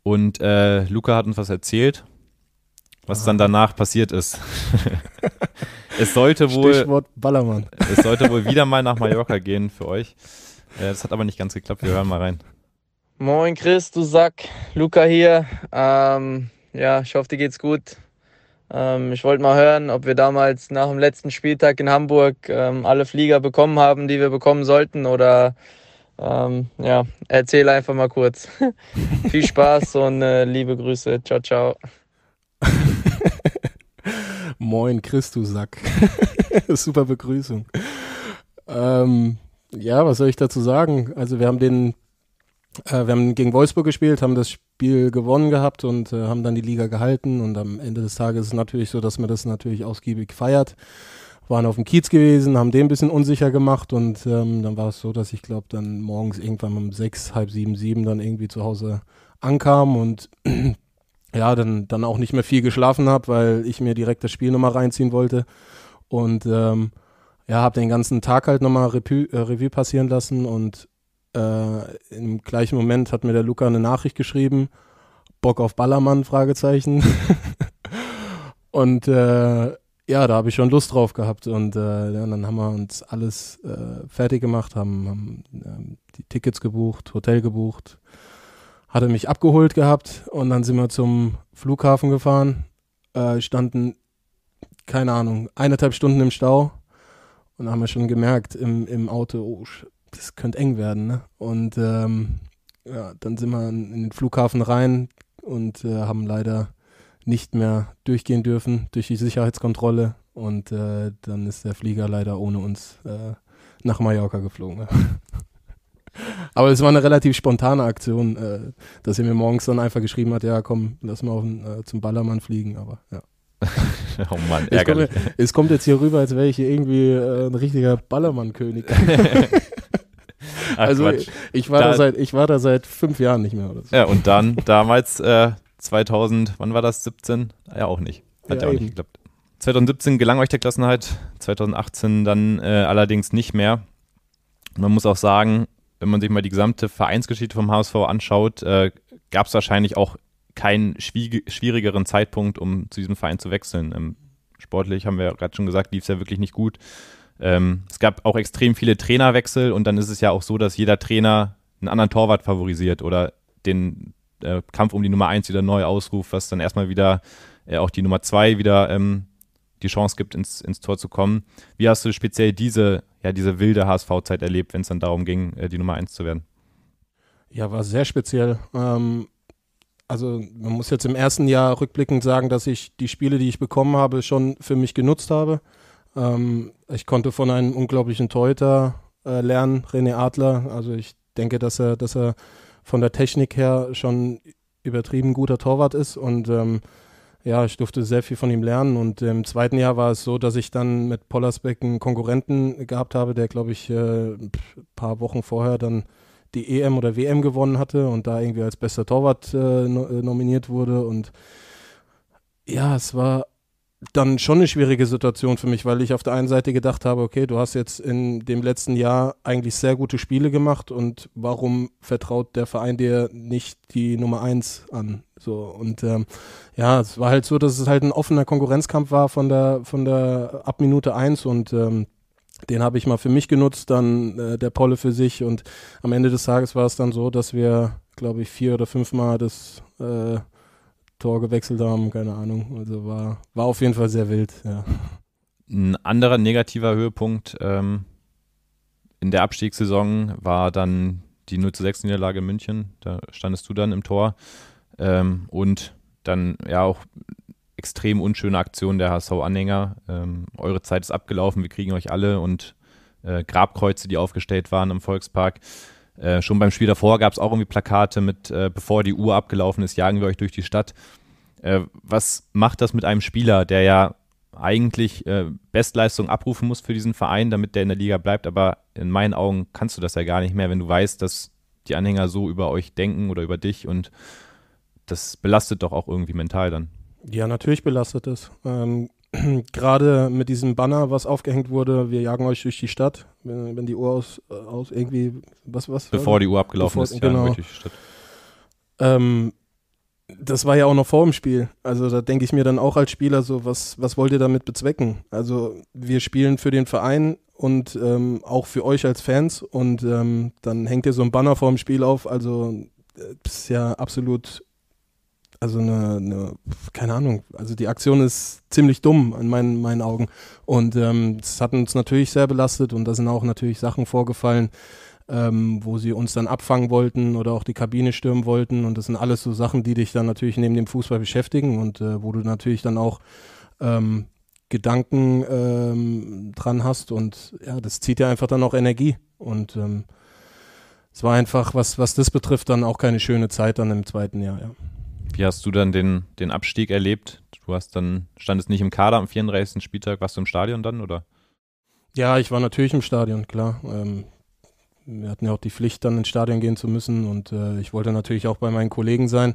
Und äh, Luca hat uns was erzählt, was Aha. dann danach passiert ist. es sollte wohl. Stichwort Ballermann. Es sollte wohl wieder mal nach Mallorca gehen für euch. Äh, das hat aber nicht ganz geklappt. Wir hören mal rein. Moin Chris, du Sack. Luca hier. Ähm, ja, ich hoffe, dir geht's gut. Ähm, ich wollte mal hören, ob wir damals nach dem letzten Spieltag in Hamburg ähm, alle Flieger bekommen haben, die wir bekommen sollten. Oder ähm, ja, erzähl einfach mal kurz. Viel Spaß und äh, liebe Grüße. Ciao, ciao. Moin, Christusack. Super Begrüßung. Ähm, ja, was soll ich dazu sagen? Also wir haben den äh, wir haben gegen Wolfsburg gespielt, haben das Spiel gewonnen gehabt und äh, haben dann die Liga gehalten. Und am Ende des Tages ist es natürlich so, dass man das natürlich ausgiebig feiert. Waren auf dem Kiez gewesen, haben den ein bisschen unsicher gemacht und ähm, dann war es so, dass ich glaube, dann morgens irgendwann um sechs, halb sieben, sieben dann irgendwie zu Hause ankam und ja, dann, dann auch nicht mehr viel geschlafen habe, weil ich mir direkt das Spiel nochmal reinziehen wollte. Und ähm, ja, habe den ganzen Tag halt nochmal Revue, äh, Revue passieren lassen und äh, Im gleichen Moment hat mir der Luca eine Nachricht geschrieben, Bock auf Ballermann, Fragezeichen. und äh, ja, da habe ich schon Lust drauf gehabt. Und äh, ja, dann haben wir uns alles äh, fertig gemacht, haben, haben ähm, die Tickets gebucht, Hotel gebucht, hatte mich abgeholt gehabt und dann sind wir zum Flughafen gefahren, äh, standen, keine Ahnung, eineinhalb Stunden im Stau. Und haben wir schon gemerkt im, im Auto, oh, das könnte eng werden. Ne? Und ähm, ja, dann sind wir in den Flughafen rein und äh, haben leider nicht mehr durchgehen dürfen durch die Sicherheitskontrolle. Und äh, dann ist der Flieger leider ohne uns äh, nach Mallorca geflogen. Aber es war eine relativ spontane Aktion, äh, dass er mir morgens dann einfach geschrieben hat, ja komm, lass mal auf den, äh, zum Ballermann fliegen, aber ja. oh Mann, ärgerlich. Es kommt, es kommt, jetzt hier rüber, als wäre ich hier irgendwie äh, ein richtiger Ballermann-König. also Quatsch. ich, war da, da, seit, ich war da seit fünf Jahren nicht mehr oder so. Ja, und dann damals äh, 2000, wann war das? 17? Ja, auch nicht. Hat ja, ja auch eben. nicht geklappt. 2017 gelang euch der Klassenheit, 2018 dann äh, allerdings nicht mehr. Man muss auch sagen, wenn man sich mal die gesamte Vereinsgeschichte vom HSV anschaut, äh, gab es wahrscheinlich auch keinen schwierigeren Zeitpunkt, um zu diesem Verein zu wechseln. Ähm, sportlich haben wir ja gerade schon gesagt, lief es ja wirklich nicht gut. Ähm, es gab auch extrem viele Trainerwechsel und dann ist es ja auch so, dass jeder Trainer einen anderen Torwart favorisiert oder den äh, Kampf um die Nummer 1 wieder neu ausruft, was dann erstmal wieder äh, auch die Nummer 2 wieder ähm, die Chance gibt, ins, ins Tor zu kommen. Wie hast du speziell diese, ja, diese wilde HSV-Zeit erlebt, wenn es dann darum ging, äh, die Nummer 1 zu werden? Ja, war sehr speziell. Ähm, also man muss jetzt im ersten Jahr rückblickend sagen, dass ich die Spiele, die ich bekommen habe, schon für mich genutzt habe. Ähm, ich konnte von einem unglaublichen Torhüter äh, lernen, René Adler. Also ich denke, dass er, dass er von der Technik her schon übertrieben guter Torwart ist und ähm, ja, ich durfte sehr viel von ihm lernen und im zweiten Jahr war es so, dass ich dann mit Pollersbeck einen Konkurrenten gehabt habe, der glaube ich äh, ein paar Wochen vorher dann die EM oder WM gewonnen hatte und da irgendwie als bester Torwart äh, äh nominiert wurde und ja, es war dann schon eine schwierige Situation für mich, weil ich auf der einen Seite gedacht habe, okay, du hast jetzt in dem letzten Jahr eigentlich sehr gute Spiele gemacht und warum vertraut der Verein dir nicht die Nummer eins an? So und ähm, ja, es war halt so, dass es halt ein offener Konkurrenzkampf war von der von der ab Minute eins und ähm, den habe ich mal für mich genutzt, dann äh, der Polle für sich und am Ende des Tages war es dann so, dass wir, glaube ich, vier oder fünfmal das äh, Tor gewechselt haben, keine Ahnung. Also war, war auf jeden Fall sehr wild, ja. Ein anderer negativer Höhepunkt ähm, in der Abstiegssaison war dann die 0 zu 6 Niederlage in München. Da standest du dann im Tor. Ähm, und dann ja auch extrem unschöne Aktion der HSV-Anhänger. Ähm, eure Zeit ist abgelaufen, wir kriegen euch alle und äh, Grabkreuze, die aufgestellt waren im Volkspark. Äh, schon beim Spiel davor gab es auch irgendwie Plakate mit, äh, bevor die Uhr abgelaufen ist, jagen wir euch durch die Stadt. Äh, was macht das mit einem Spieler, der ja eigentlich äh, Bestleistung abrufen muss für diesen Verein, damit der in der Liga bleibt? Aber in meinen Augen kannst du das ja gar nicht mehr, wenn du weißt, dass die Anhänger so über euch denken oder über dich und das belastet doch auch irgendwie mental dann. Ja, natürlich belastet es. Ähm, gerade mit diesem Banner, was aufgehängt wurde, wir jagen euch durch die Stadt, wenn, wenn die Uhr aus, äh, aus irgendwie, was, was? Bevor die Uhr abgelaufen Bevor, ist, genau. durch die Stadt. Ähm, das war ja auch noch vor dem Spiel. Also da denke ich mir dann auch als Spieler so, was, was wollt ihr damit bezwecken? Also wir spielen für den Verein und ähm, auch für euch als Fans und ähm, dann hängt ihr so ein Banner vor dem Spiel auf. Also äh, das ist ja absolut also eine, eine, keine Ahnung, also die Aktion ist ziemlich dumm in meinen, meinen Augen. Und es ähm, hat uns natürlich sehr belastet und da sind auch natürlich Sachen vorgefallen, ähm, wo sie uns dann abfangen wollten oder auch die Kabine stürmen wollten. Und das sind alles so Sachen, die dich dann natürlich neben dem Fußball beschäftigen und äh, wo du natürlich dann auch ähm, Gedanken ähm, dran hast. Und ja, das zieht ja einfach dann auch Energie. Und ähm, es war einfach, was, was das betrifft, dann auch keine schöne Zeit dann im zweiten Jahr, ja. Wie hast du dann den, den Abstieg erlebt? Du hast dann, standest nicht im Kader am 34. Spieltag, warst du im Stadion dann, oder? Ja, ich war natürlich im Stadion, klar. Ähm, wir hatten ja auch die Pflicht, dann ins Stadion gehen zu müssen und äh, ich wollte natürlich auch bei meinen Kollegen sein.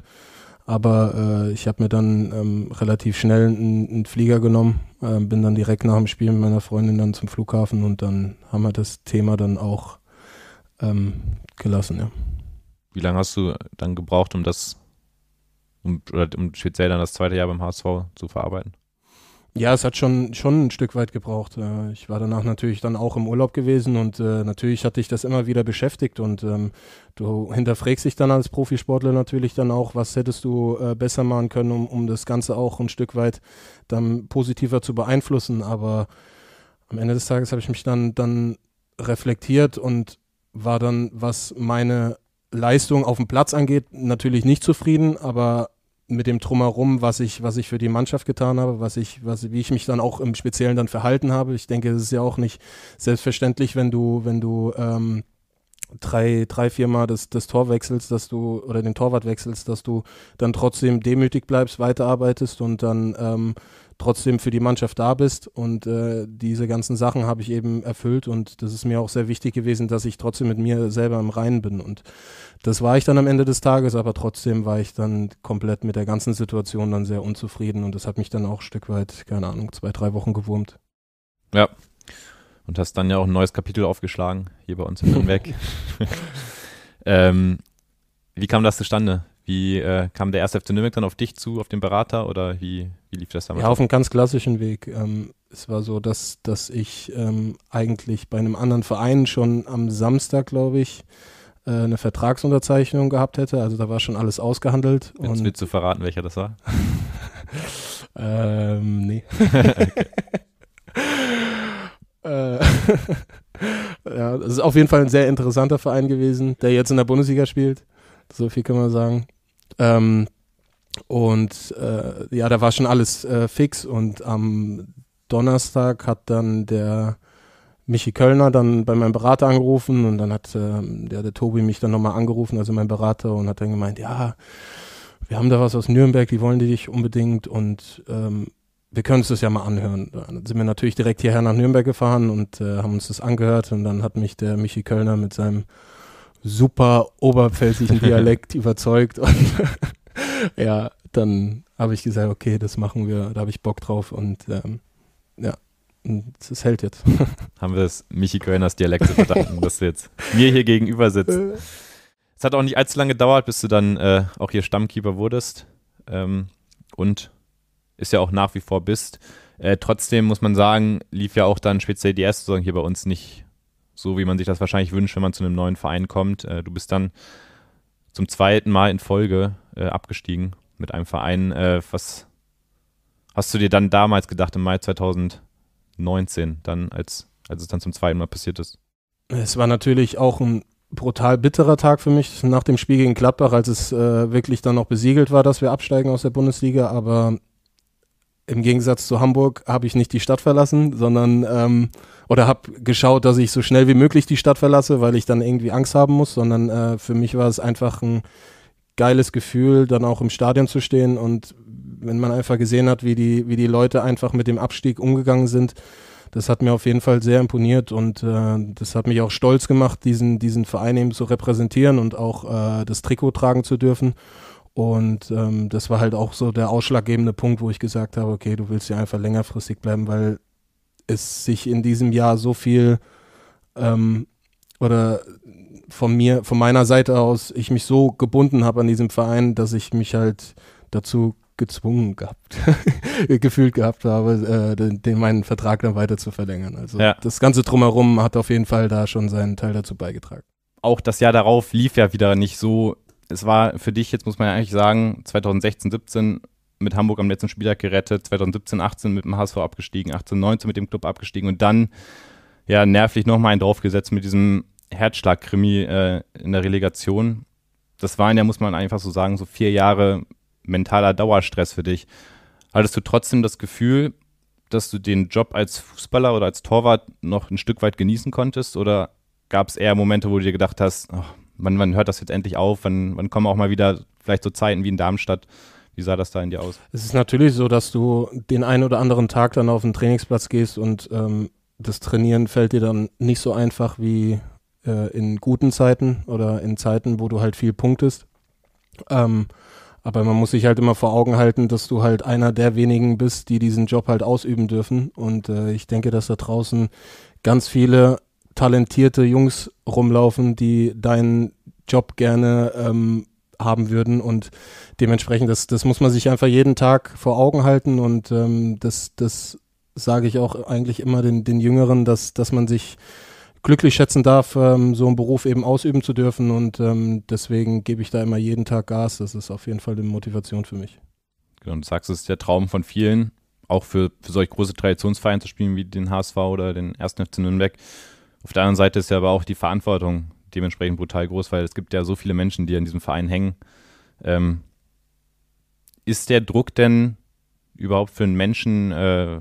Aber äh, ich habe mir dann ähm, relativ schnell einen, einen Flieger genommen, äh, bin dann direkt nach dem Spiel mit meiner Freundin dann zum Flughafen und dann haben wir das Thema dann auch ähm, gelassen, ja. Wie lange hast du dann gebraucht, um das um, um speziell dann das zweite Jahr beim HSV zu verarbeiten? Ja, es hat schon, schon ein Stück weit gebraucht. Äh, ich war danach natürlich dann auch im Urlaub gewesen und äh, natürlich hat dich das immer wieder beschäftigt und ähm, du hinterfragst dich dann als Profisportler natürlich dann auch, was hättest du äh, besser machen können, um, um das Ganze auch ein Stück weit dann positiver zu beeinflussen. Aber am Ende des Tages habe ich mich dann, dann reflektiert und war dann, was meine Leistung auf dem Platz angeht, natürlich nicht zufrieden, aber mit dem Drumherum, was ich, was ich für die Mannschaft getan habe, was ich, was, wie ich mich dann auch im Speziellen dann verhalten habe. Ich denke, es ist ja auch nicht selbstverständlich, wenn du, wenn du ähm, drei, drei, viermal das, das Tor wechselst, dass du, oder den Torwart wechselst, dass du dann trotzdem demütig bleibst, weiterarbeitest und dann ähm, trotzdem für die Mannschaft da bist. Und äh, diese ganzen Sachen habe ich eben erfüllt und das ist mir auch sehr wichtig gewesen, dass ich trotzdem mit mir selber im Reinen bin. Und das war ich dann am Ende des Tages, aber trotzdem war ich dann komplett mit der ganzen Situation dann sehr unzufrieden und das hat mich dann auch ein Stück weit, keine Ahnung, zwei, drei Wochen gewurmt. Ja. Und hast dann ja auch ein neues Kapitel aufgeschlagen, hier bei uns in Nürnberg. ähm, wie kam das zustande? Wie äh, kam der erste FC Nürnberg dann auf dich zu, auf den Berater oder wie, wie lief das damals? Ja, auf einem ganz klassischen Weg. Ähm, es war so, dass, dass ich ähm, eigentlich bei einem anderen Verein schon am Samstag, glaube ich, äh, eine Vertragsunterzeichnung gehabt hätte. Also da war schon alles ausgehandelt. Jetzt willst du verraten, welcher das war? ähm, nee. Äh, ja, das ist auf jeden Fall ein sehr interessanter Verein gewesen, der jetzt in der Bundesliga spielt. So viel kann man sagen. Ähm, und äh, ja, da war schon alles äh, fix und am Donnerstag hat dann der Michi Kölner dann bei meinem Berater angerufen und dann hat äh, der, der Tobi mich dann nochmal angerufen, also mein Berater, und hat dann gemeint, ja, wir haben da was aus Nürnberg, die wollen die dich unbedingt und ähm, wir können uns das ja mal anhören. Dann sind wir natürlich direkt hierher nach Nürnberg gefahren und äh, haben uns das angehört und dann hat mich der Michi Kölner mit seinem super oberpfälzischen Dialekt überzeugt. Und ja, dann habe ich gesagt, okay, das machen wir, da habe ich Bock drauf und ähm, ja. Und es hält jetzt. Haben wir es Michi Kölners Dialekt zu verdanken, dass du jetzt mir hier gegenüber sitzt. Es hat auch nicht allzu lange gedauert, bis du dann äh, auch hier Stammkeeper wurdest ähm, und ist ja auch nach wie vor bist. Äh, trotzdem muss man sagen, lief ja auch dann speziell die erste Saison hier bei uns nicht so wie man sich das wahrscheinlich wünscht, wenn man zu einem neuen Verein kommt. Äh, du bist dann zum zweiten Mal in Folge äh, abgestiegen mit einem Verein. Äh, was hast du dir dann damals gedacht, im Mai 2019, dann als, als es dann zum zweiten Mal passiert ist? Es war natürlich auch ein brutal bitterer Tag für mich nach dem Spiel gegen Gladbach, als es äh, wirklich dann noch besiegelt war, dass wir absteigen aus der Bundesliga. Aber im Gegensatz zu Hamburg habe ich nicht die Stadt verlassen, sondern ähm, oder habe geschaut, dass ich so schnell wie möglich die Stadt verlasse, weil ich dann irgendwie Angst haben muss, sondern äh, für mich war es einfach ein geiles Gefühl, dann auch im Stadion zu stehen und wenn man einfach gesehen hat, wie die, wie die Leute einfach mit dem Abstieg umgegangen sind, das hat mir auf jeden Fall sehr imponiert und äh, das hat mich auch stolz gemacht, diesen, diesen Verein eben zu repräsentieren und auch äh, das Trikot tragen zu dürfen. Und ähm, das war halt auch so der ausschlaggebende Punkt, wo ich gesagt habe, okay, du willst ja einfach längerfristig bleiben, weil es sich in diesem Jahr so viel ähm, oder von mir, von meiner Seite aus, ich mich so gebunden habe an diesem Verein, dass ich mich halt dazu gezwungen gehabt, gefühlt gehabt habe, äh, den, den, meinen Vertrag dann weiter zu verlängern. Also ja. das Ganze drumherum hat auf jeden Fall da schon seinen Teil dazu beigetragen. Auch das Jahr darauf lief ja wieder nicht so es war für dich, jetzt muss man ja eigentlich sagen, 2016, 17 mit Hamburg am letzten Spieltag gerettet, 2017, 18 mit dem HSV abgestiegen, 18, 19 mit dem Club abgestiegen und dann ja nervlich nochmal einen draufgesetzt mit diesem Herzschlag-Krimi äh, in der Relegation. Das waren ja, muss man einfach so sagen, so vier Jahre mentaler Dauerstress für dich. Hattest du trotzdem das Gefühl, dass du den Job als Fußballer oder als Torwart noch ein Stück weit genießen konntest? Oder gab es eher Momente, wo du dir gedacht hast, oh, wann, wann hört das jetzt endlich auf? Wann, wann kommen auch mal wieder vielleicht so Zeiten wie in Darmstadt? Wie sah das da in dir aus? Es ist natürlich so, dass du den einen oder anderen Tag dann auf den Trainingsplatz gehst und ähm, das Trainieren fällt dir dann nicht so einfach wie äh, in guten Zeiten oder in Zeiten, wo du halt viel punktest. Ähm, aber man muss sich halt immer vor Augen halten, dass du halt einer der wenigen bist, die diesen Job halt ausüben dürfen. Und äh, ich denke, dass da draußen ganz viele talentierte Jungs rumlaufen, die deinen Job gerne ähm, haben würden und dementsprechend, das, das muss man sich einfach jeden Tag vor Augen halten und ähm, das, das sage ich auch eigentlich immer den, den Jüngeren, dass, dass man sich glücklich schätzen darf, ähm, so einen Beruf eben ausüben zu dürfen und ähm, deswegen gebe ich da immer jeden Tag Gas. Das ist auf jeden Fall eine Motivation für mich. Genau, du sagst, es ist der Traum von vielen, auch für, für solch große Traditionsvereine zu spielen wie den HSV oder den 1. FC Nürnberg. Auf der anderen Seite ist ja aber auch die Verantwortung dementsprechend brutal groß, weil es gibt ja so viele Menschen, die an diesem Verein hängen. Ähm, ist der Druck denn überhaupt für einen Menschen äh,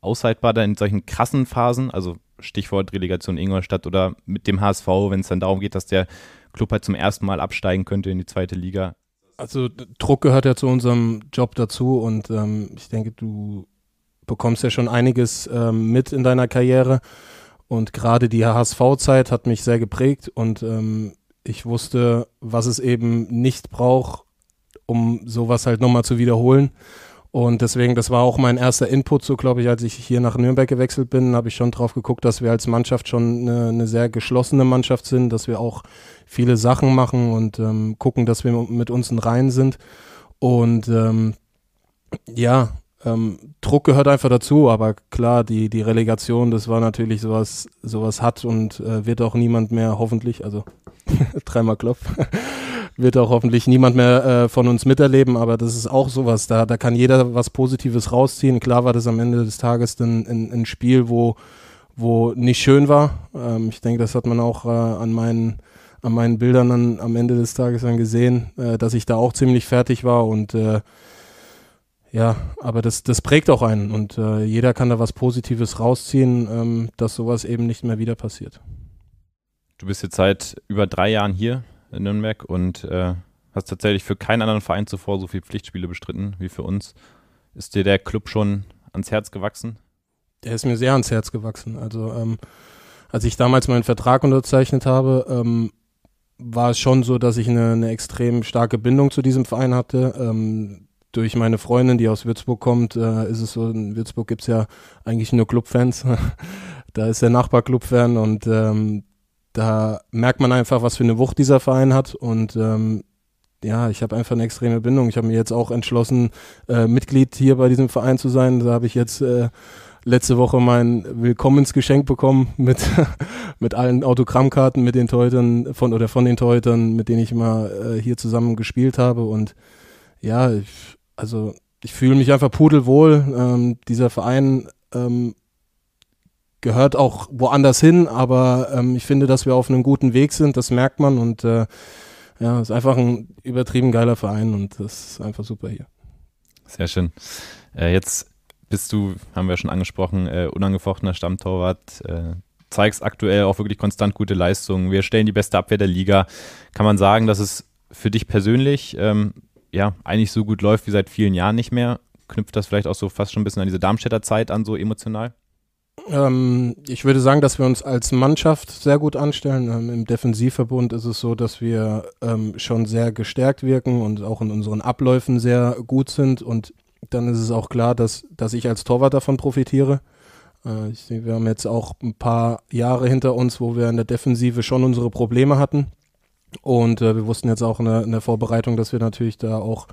aushaltbar da in solchen krassen Phasen? Also Stichwort Relegation Ingolstadt oder mit dem HSV, wenn es dann darum geht, dass der Club halt zum ersten Mal absteigen könnte in die zweite Liga. Also Druck gehört ja zu unserem Job dazu und ähm, ich denke, du bekommst ja schon einiges ähm, mit in deiner Karriere. Und gerade die HSV-Zeit hat mich sehr geprägt und ähm, ich wusste, was es eben nicht braucht, um sowas halt nochmal zu wiederholen. Und deswegen, das war auch mein erster Input, so glaube ich, als ich hier nach Nürnberg gewechselt bin, habe ich schon drauf geguckt, dass wir als Mannschaft schon eine, eine, sehr geschlossene Mannschaft sind, dass wir auch viele Sachen machen und ähm, gucken, dass wir mit uns in Reihen sind. Und ähm, ja, ähm, Druck gehört einfach dazu, aber klar, die, die Relegation, das war natürlich sowas, sowas hat und äh, wird auch niemand mehr, hoffentlich, also dreimal Klopf, wird auch hoffentlich niemand mehr äh, von uns miterleben, aber das ist auch sowas, da, da kann jeder was Positives rausziehen. Klar war das am Ende des Tages ein, ein, ein Spiel, wo, wo nicht schön war. Ähm, ich denke, das hat man auch äh, an meinen an meinen Bildern dann am Ende des Tages dann gesehen, äh, dass ich da auch ziemlich fertig war und äh, ja, aber das, das prägt auch einen und äh, jeder kann da was Positives rausziehen, ähm, dass sowas eben nicht mehr wieder passiert. Du bist jetzt seit über drei Jahren hier in Nürnberg und äh, hast tatsächlich für keinen anderen Verein zuvor so viele Pflichtspiele bestritten wie für uns. Ist dir der Club schon ans Herz gewachsen? Der ist mir sehr ans Herz gewachsen. Also ähm, als ich damals meinen Vertrag unterzeichnet habe, ähm, war es schon so, dass ich eine, eine extrem starke Bindung zu diesem Verein hatte. Ähm, durch meine Freundin, die aus Würzburg kommt, äh, ist es so, in Würzburg gibt es ja eigentlich nur Clubfans. da ist der Nachbar Clubfan und ähm, da merkt man einfach, was für eine Wucht dieser Verein hat. Und ähm, ja, ich habe einfach eine extreme Bindung. Ich habe mir jetzt auch entschlossen, äh, Mitglied hier bei diesem Verein zu sein. Da habe ich jetzt äh, letzte Woche mein Willkommensgeschenk bekommen mit, mit allen Autogrammkarten, mit den Torhütern von oder von den Torhütern, mit denen ich mal äh, hier zusammen gespielt habe. Und ja, ich, also ich fühle mich einfach pudelwohl. Ähm, dieser Verein ähm, gehört auch woanders hin, aber ähm, ich finde, dass wir auf einem guten Weg sind, das merkt man und äh, ja, ist einfach ein übertrieben geiler Verein und das ist einfach super hier. Sehr schön. Äh, jetzt bist du, haben wir schon angesprochen, äh, unangefochtener Stammtorwart, äh, zeigst aktuell auch wirklich konstant gute Leistungen. Wir stellen die beste Abwehr der Liga. Kann man sagen, dass es für dich persönlich ähm, ja, eigentlich so gut läuft wie seit vielen Jahren nicht mehr. Knüpft das vielleicht auch so fast schon ein bisschen an diese Darmstädter Zeit an, so emotional? Ähm, ich würde sagen, dass wir uns als Mannschaft sehr gut anstellen. Ähm, Im Defensivverbund ist es so, dass wir ähm, schon sehr gestärkt wirken und auch in unseren Abläufen sehr gut sind. Und dann ist es auch klar, dass, dass ich als Torwart davon profitiere. Äh, ich, wir haben jetzt auch ein paar Jahre hinter uns, wo wir in der Defensive schon unsere Probleme hatten. Und äh, wir wussten jetzt auch in der, in der, Vorbereitung, dass wir natürlich da auch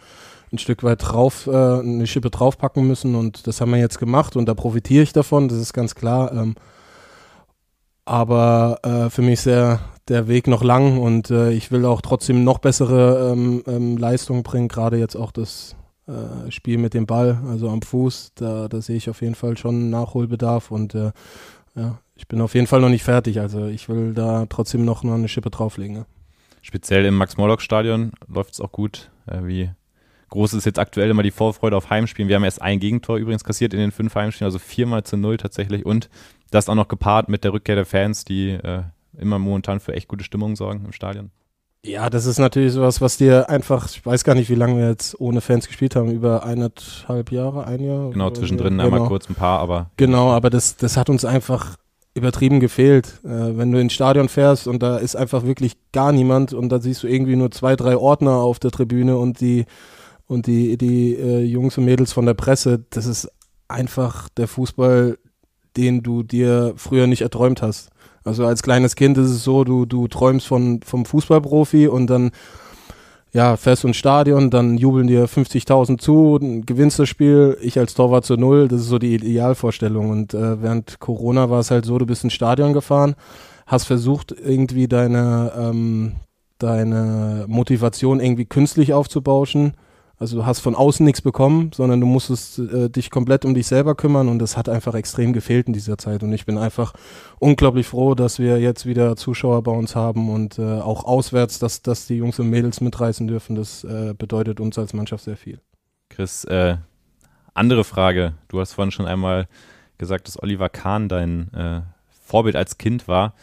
ein Stück weit drauf, äh, eine Schippe draufpacken müssen. Und das haben wir jetzt gemacht und da profitiere ich davon, das ist ganz klar. Ähm, aber äh, für mich ist der, der Weg noch lang und äh, ich will auch trotzdem noch bessere ähm, ähm, Leistungen bringen, gerade jetzt auch das äh, Spiel mit dem Ball, also am Fuß. Da, da sehe ich auf jeden Fall schon Nachholbedarf und äh, ja, ich bin auf jeden Fall noch nicht fertig. Also ich will da trotzdem noch, noch eine Schippe drauflegen. Ne? speziell im Max-Morlock-Stadion läuft es auch gut. Äh, wie groß ist jetzt aktuell immer die Vorfreude auf Heimspielen? Wir haben erst ein Gegentor übrigens kassiert in den fünf Heimspielen, also viermal zu null tatsächlich. Und das auch noch gepaart mit der Rückkehr der Fans, die äh, immer momentan für echt gute Stimmung sorgen im Stadion. Ja, das ist natürlich sowas, was dir einfach, ich weiß gar nicht, wie lange wir jetzt ohne Fans gespielt haben, über eineinhalb Jahre, ein Jahr. Genau, zwischendrin so. einmal genau. kurz ein paar, aber. Genau, aber das, das hat uns einfach übertrieben gefehlt. Äh, wenn du ins Stadion fährst und da ist einfach wirklich gar niemand und da siehst du irgendwie nur zwei, drei Ordner auf der Tribüne und die und die, die äh, Jungs und Mädels von der Presse, das ist einfach der Fußball, den du dir früher nicht erträumt hast. Also als kleines Kind ist es so, du, du träumst von, vom Fußballprofi und dann ja, fährst du ins Stadion, dann jubeln dir 50.000 zu, gewinnst das Spiel, ich als Torwart zu Null, das ist so die Idealvorstellung. Und äh, während Corona war es halt so, du bist ins Stadion gefahren, hast versucht, irgendwie deine, ähm, deine Motivation irgendwie künstlich aufzubauschen also du hast von außen nichts bekommen, sondern du musstest äh, dich komplett um dich selber kümmern und das hat einfach extrem gefehlt in dieser Zeit. Und ich bin einfach unglaublich froh, dass wir jetzt wieder Zuschauer bei uns haben und äh, auch auswärts, dass, dass die Jungs und Mädels mitreißen dürfen. Das äh, bedeutet uns als Mannschaft sehr viel. Chris, äh, andere Frage. Du hast vorhin schon einmal gesagt, dass Oliver Kahn dein äh, Vorbild als Kind war.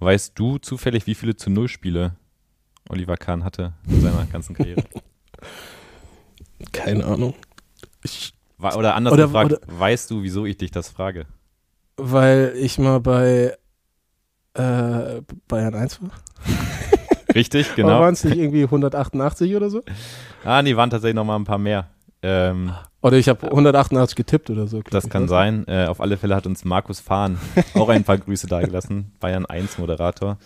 Weißt du zufällig, wie viele zu Null Spiele Oliver Kahn hatte in seiner ganzen Karriere? Keine Ahnung. Ich, oder anders oder, gefragt, oder, weißt du, wieso ich dich das frage? Weil ich mal bei äh, Bayern 1 war. Richtig, genau. Waren es nicht irgendwie 188 oder so? Ah, nee, waren tatsächlich noch mal ein paar mehr. Ähm, oder ich habe 188 getippt oder so. Das kann ne? sein. Äh, auf alle Fälle hat uns Markus Fahn auch ein paar Grüße dagelassen. Bayern 1 Moderator.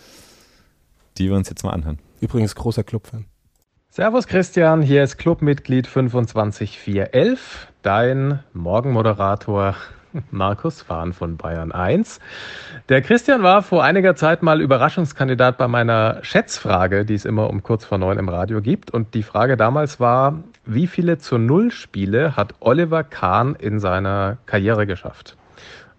Die wir uns jetzt mal anhören. Übrigens großer Clubfan. Servus Christian, hier ist Clubmitglied 25411, dein Morgenmoderator Markus Fahn von Bayern 1. Der Christian war vor einiger Zeit mal Überraschungskandidat bei meiner Schätzfrage, die es immer um kurz vor neun im Radio gibt. Und die Frage damals war, wie viele zu Null Spiele hat Oliver Kahn in seiner Karriere geschafft?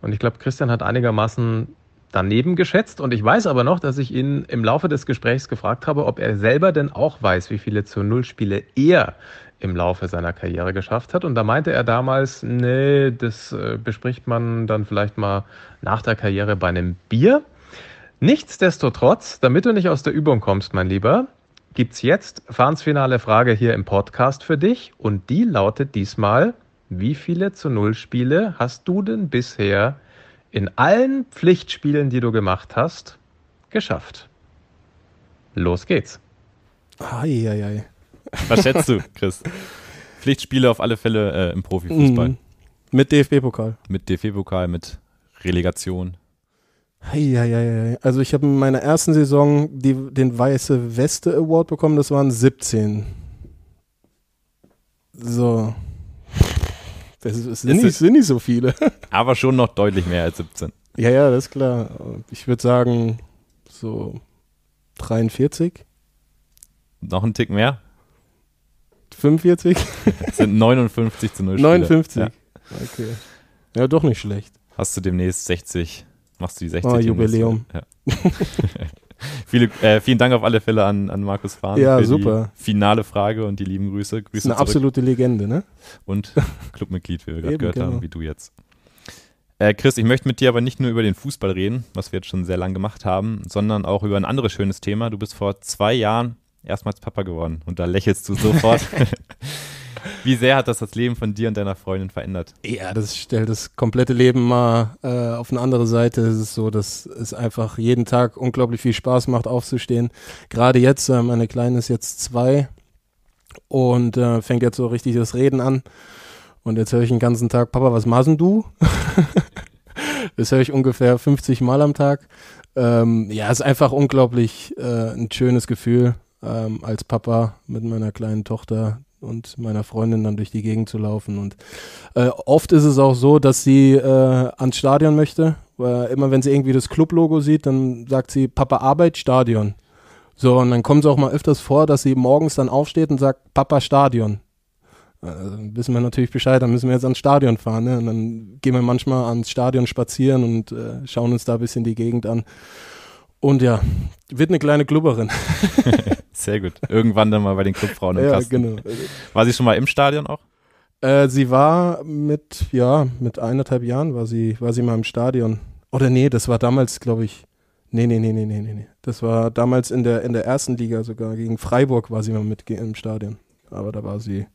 Und ich glaube, Christian hat einigermaßen daneben geschätzt. Und ich weiß aber noch, dass ich ihn im Laufe des Gesprächs gefragt habe, ob er selber denn auch weiß, wie viele zu Null Spiele er im Laufe seiner Karriere geschafft hat. Und da meinte er damals, nee, das äh, bespricht man dann vielleicht mal nach der Karriere bei einem Bier. Nichtsdestotrotz, damit du nicht aus der Übung kommst, mein Lieber, gibt's jetzt Fansfinale Frage hier im Podcast für dich. Und die lautet diesmal, wie viele zu Null Spiele hast du denn bisher in allen Pflichtspielen, die du gemacht hast, geschafft. Los geht's. Ai, ai, ai. Was schätzt du, Chris? Pflichtspiele auf alle Fälle äh, im Profifußball. Mm, mit DFB-Pokal. Mit DFB-Pokal, mit Relegation. Ja, ja, ja. Also ich habe in meiner ersten Saison die, den Weiße Weste Award bekommen, das waren 17. So. Das, ist, das sind, nicht, sind nicht so viele. Aber schon noch deutlich mehr als 17. Ja, ja, das ist klar. Ich würde sagen, so 43. Noch ein Tick mehr? 45? Das sind 59 zu 0 Spiele. 59. Ja. Okay. Ja, doch nicht schlecht. Hast du demnächst 60? Machst du die 60? Oh, Jubiläum. Ja. Viele, äh, vielen Dank auf alle Fälle an, an Markus Fahn. Ja, für super. Die finale Frage und die lieben Grüße. Grüße ist eine zurück. absolute Legende, ne? Und Clubmitglied, wie wir gerade gehört genau. haben, wie du jetzt. Äh, Chris, ich möchte mit dir aber nicht nur über den Fußball reden, was wir jetzt schon sehr lange gemacht haben, sondern auch über ein anderes schönes Thema. Du bist vor zwei Jahren erstmals Papa geworden und da lächelst du sofort. Wie sehr hat das das Leben von dir und deiner Freundin verändert? Ja, das stellt das komplette Leben mal äh, auf eine andere Seite. Es ist so, dass es einfach jeden Tag unglaublich viel Spaß macht, aufzustehen. Gerade jetzt, äh, meine Kleine ist jetzt zwei und äh, fängt jetzt so richtig das Reden an. Und jetzt höre ich den ganzen Tag, Papa, was maßen du? das höre ich ungefähr 50 Mal am Tag. Ähm, ja, ist einfach unglaublich äh, ein schönes Gefühl, ähm, als Papa mit meiner kleinen Tochter und meiner Freundin dann durch die Gegend zu laufen. Und äh, oft ist es auch so, dass sie äh, ans Stadion möchte. Weil immer wenn sie irgendwie das Club-Logo sieht, dann sagt sie Papa Arbeit, Stadion. So, und dann kommt es auch mal öfters vor, dass sie morgens dann aufsteht und sagt Papa Stadion. Also, wissen wir natürlich Bescheid, dann müssen wir jetzt ans Stadion fahren. Ne? Und dann gehen wir manchmal ans Stadion spazieren und äh, schauen uns da ein bisschen die Gegend an. Und ja, wird eine kleine Glubberin. Sehr gut. Irgendwann dann mal bei den Clubfrauen im ja, Kasten. Genau. War sie schon mal im Stadion auch? Äh, sie war mit, ja, mit eineinhalb Jahren war sie, war sie mal im Stadion. Oder nee, das war damals, glaube ich. Nee, nee, nee, nee, nee, nee. Das war damals in der, in der ersten Liga sogar. Gegen Freiburg war sie mal mit im Stadion. Aber da war sie,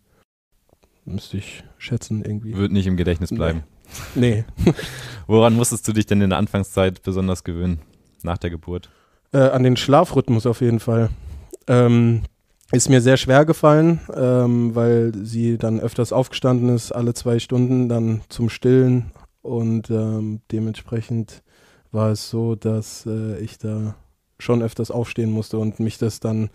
müsste ich schätzen, irgendwie. Wird nicht im Gedächtnis bleiben. Nee. nee. Woran musstest du dich denn in der Anfangszeit besonders gewöhnen? Nach der Geburt? Äh, an den Schlafrhythmus auf jeden Fall. Ähm, ist mir sehr schwer gefallen, ähm, weil sie dann öfters aufgestanden ist, alle zwei Stunden dann zum Stillen. Und ähm, dementsprechend war es so, dass äh, ich da schon öfters aufstehen musste und mich das dann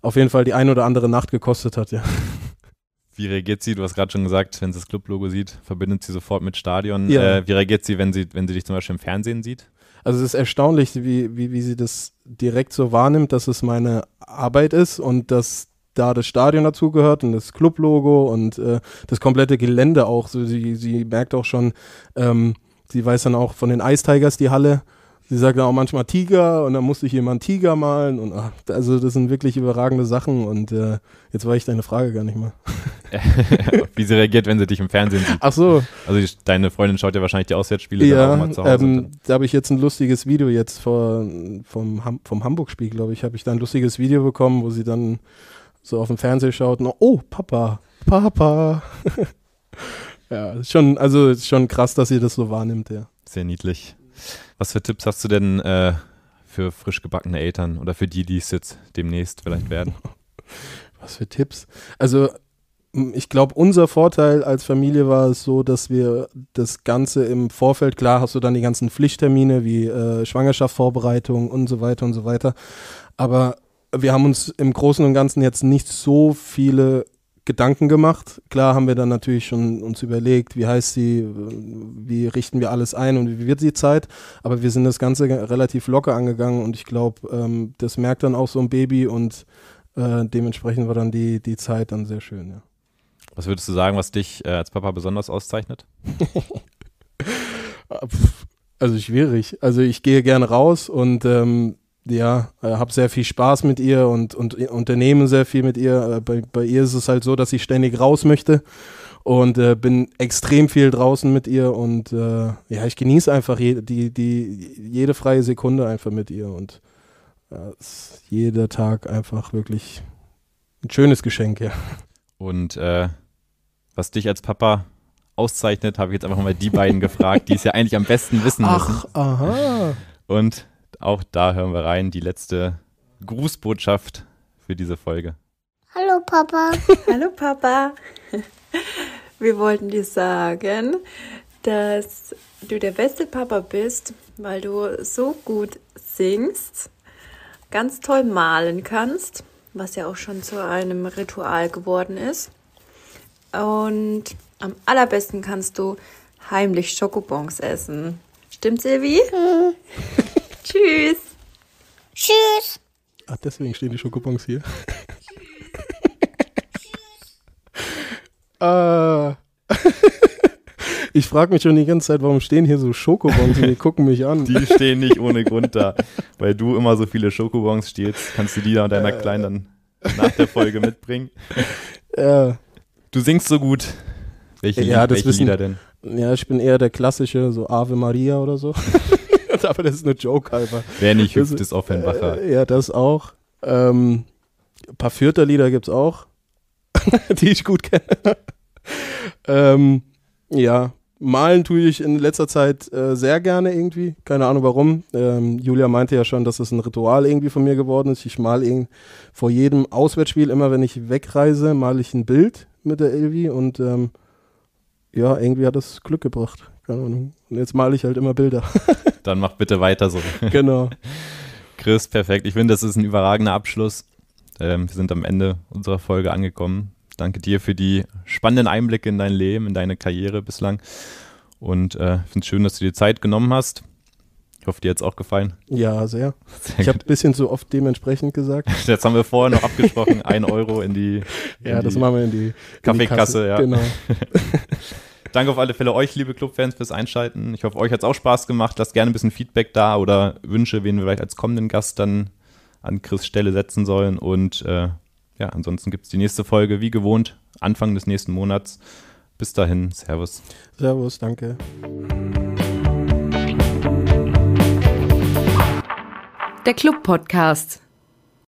auf jeden Fall die ein oder andere Nacht gekostet hat, ja. Wie reagiert sie? Du hast gerade schon gesagt, wenn sie das Club-Logo sieht, verbindet sie sofort mit Stadion. Ja. Äh, wie reagiert sie wenn, sie, wenn sie dich zum Beispiel im Fernsehen sieht? Also es ist erstaunlich, wie, wie, wie sie das direkt so wahrnimmt, dass es meine Arbeit ist und dass da das Stadion dazugehört und das Club-Logo und äh, das komplette Gelände auch. So, sie, sie merkt auch schon, ähm, sie weiß dann auch von den Ice Tigers die Halle Sie sagt dann auch manchmal Tiger und dann musste ich jemand Tiger malen und ach, also das sind wirklich überragende Sachen und äh, jetzt war ich deine Frage gar nicht mal. Wie sie reagiert, wenn sie dich im Fernsehen sieht. Ach so. Also die, deine Freundin schaut ja wahrscheinlich die Auswärtsspiele ja, da auch mal zu Hause. Ähm, da habe ich jetzt ein lustiges Video jetzt vor, vom, Ham vom Hamburg-Spiel, glaube ich, habe ich da ein lustiges Video bekommen, wo sie dann so auf dem Fernseher schaut und oh, Papa, Papa. ja, schon, also schon krass, dass ihr das so wahrnimmt, ja. Sehr niedlich. Was für Tipps hast du denn äh, für frisch gebackene Eltern oder für die, die es jetzt demnächst vielleicht werden? Was für Tipps? Also ich glaube, unser Vorteil als Familie war es so, dass wir das Ganze im Vorfeld, klar hast du dann die ganzen Pflichttermine wie äh, Schwangerschaftsvorbereitung und so weiter und so weiter. Aber wir haben uns im Großen und Ganzen jetzt nicht so viele Gedanken gemacht. Klar haben wir dann natürlich schon uns überlegt, wie heißt sie, wie richten wir alles ein und wie wird die Zeit. Aber wir sind das Ganze relativ locker angegangen und ich glaube, ähm, das merkt dann auch so ein Baby und äh, dementsprechend war dann die, die Zeit dann sehr schön. Ja. Was würdest du sagen, was dich äh, als Papa besonders auszeichnet? also schwierig. Also ich gehe gerne raus und ähm, ja, äh, habe sehr viel Spaß mit ihr und, und unternehme sehr viel mit ihr. Äh, bei, bei ihr ist es halt so, dass ich ständig raus möchte und äh, bin extrem viel draußen mit ihr und äh, ja, ich genieße einfach je, die, die, jede freie Sekunde einfach mit ihr und äh, ist jeder Tag einfach wirklich ein schönes Geschenk, ja. Und äh, was dich als Papa auszeichnet, habe ich jetzt einfach mal die beiden gefragt, die es ja eigentlich am besten wissen Ach, müssen. Aha. Und auch da hören wir rein, die letzte Grußbotschaft für diese Folge. Hallo Papa. Hallo Papa. Wir wollten dir sagen, dass du der beste Papa bist, weil du so gut singst, ganz toll malen kannst, was ja auch schon zu einem Ritual geworden ist. Und am allerbesten kannst du heimlich Schokobons essen. Stimmt, Silvi? Mhm. Tschüss. Tschüss. Ach, deswegen stehen die Schokobons hier. ah. Ich frage mich schon die ganze Zeit, warum stehen hier so Schokobons und die gucken mich an. Die stehen nicht ohne Grund da. Weil du immer so viele Schokobons stehlst, kannst du die da deiner äh. Kleinen dann nach der Folge mitbringen. Ja. Äh. Du singst so gut. Welche, ja, welche wissen, Lieder denn? Ja, ich bin eher der klassische, so Ave Maria oder so. Aber das ist nur Joke halber. Wer nicht hüpft, ist Offenbacher. Äh, ja, das auch. Ähm, ein paar Fürther-Lieder gibt es auch, die ich gut kenne. ähm, ja, malen tue ich in letzter Zeit äh, sehr gerne irgendwie. Keine Ahnung warum. Ähm, Julia meinte ja schon, dass es ein Ritual irgendwie von mir geworden ist. Ich male vor jedem Auswärtsspiel, immer wenn ich wegreise, male ich ein Bild mit der Elvi und ähm, ja, irgendwie hat das Glück gebracht keine Ahnung. Und jetzt male ich halt immer Bilder. Dann mach bitte weiter so. Genau. Chris, perfekt. Ich finde, das ist ein überragender Abschluss. Ähm, wir sind am Ende unserer Folge angekommen. Danke dir für die spannenden Einblicke in dein Leben, in deine Karriere bislang. Und äh, finde es schön, dass du dir Zeit genommen hast. Ich hoffe, dir hat es auch gefallen. Ja, sehr. sehr ich habe ein bisschen zu oft dementsprechend gesagt. Jetzt haben wir vorher noch abgesprochen, ein Euro in die in Ja, das machen wir in die Kaffeekasse, Kasse, ja. Genau. Danke auf alle Fälle euch, liebe Clubfans, fürs Einschalten. Ich hoffe, euch hat es auch Spaß gemacht. Lasst gerne ein bisschen Feedback da oder Wünsche, wen wir vielleicht als kommenden Gast dann an Chris Stelle setzen sollen. Und äh, ja, ansonsten gibt es die nächste Folge, wie gewohnt, Anfang des nächsten Monats. Bis dahin, Servus. Servus, danke. Der Club Podcast.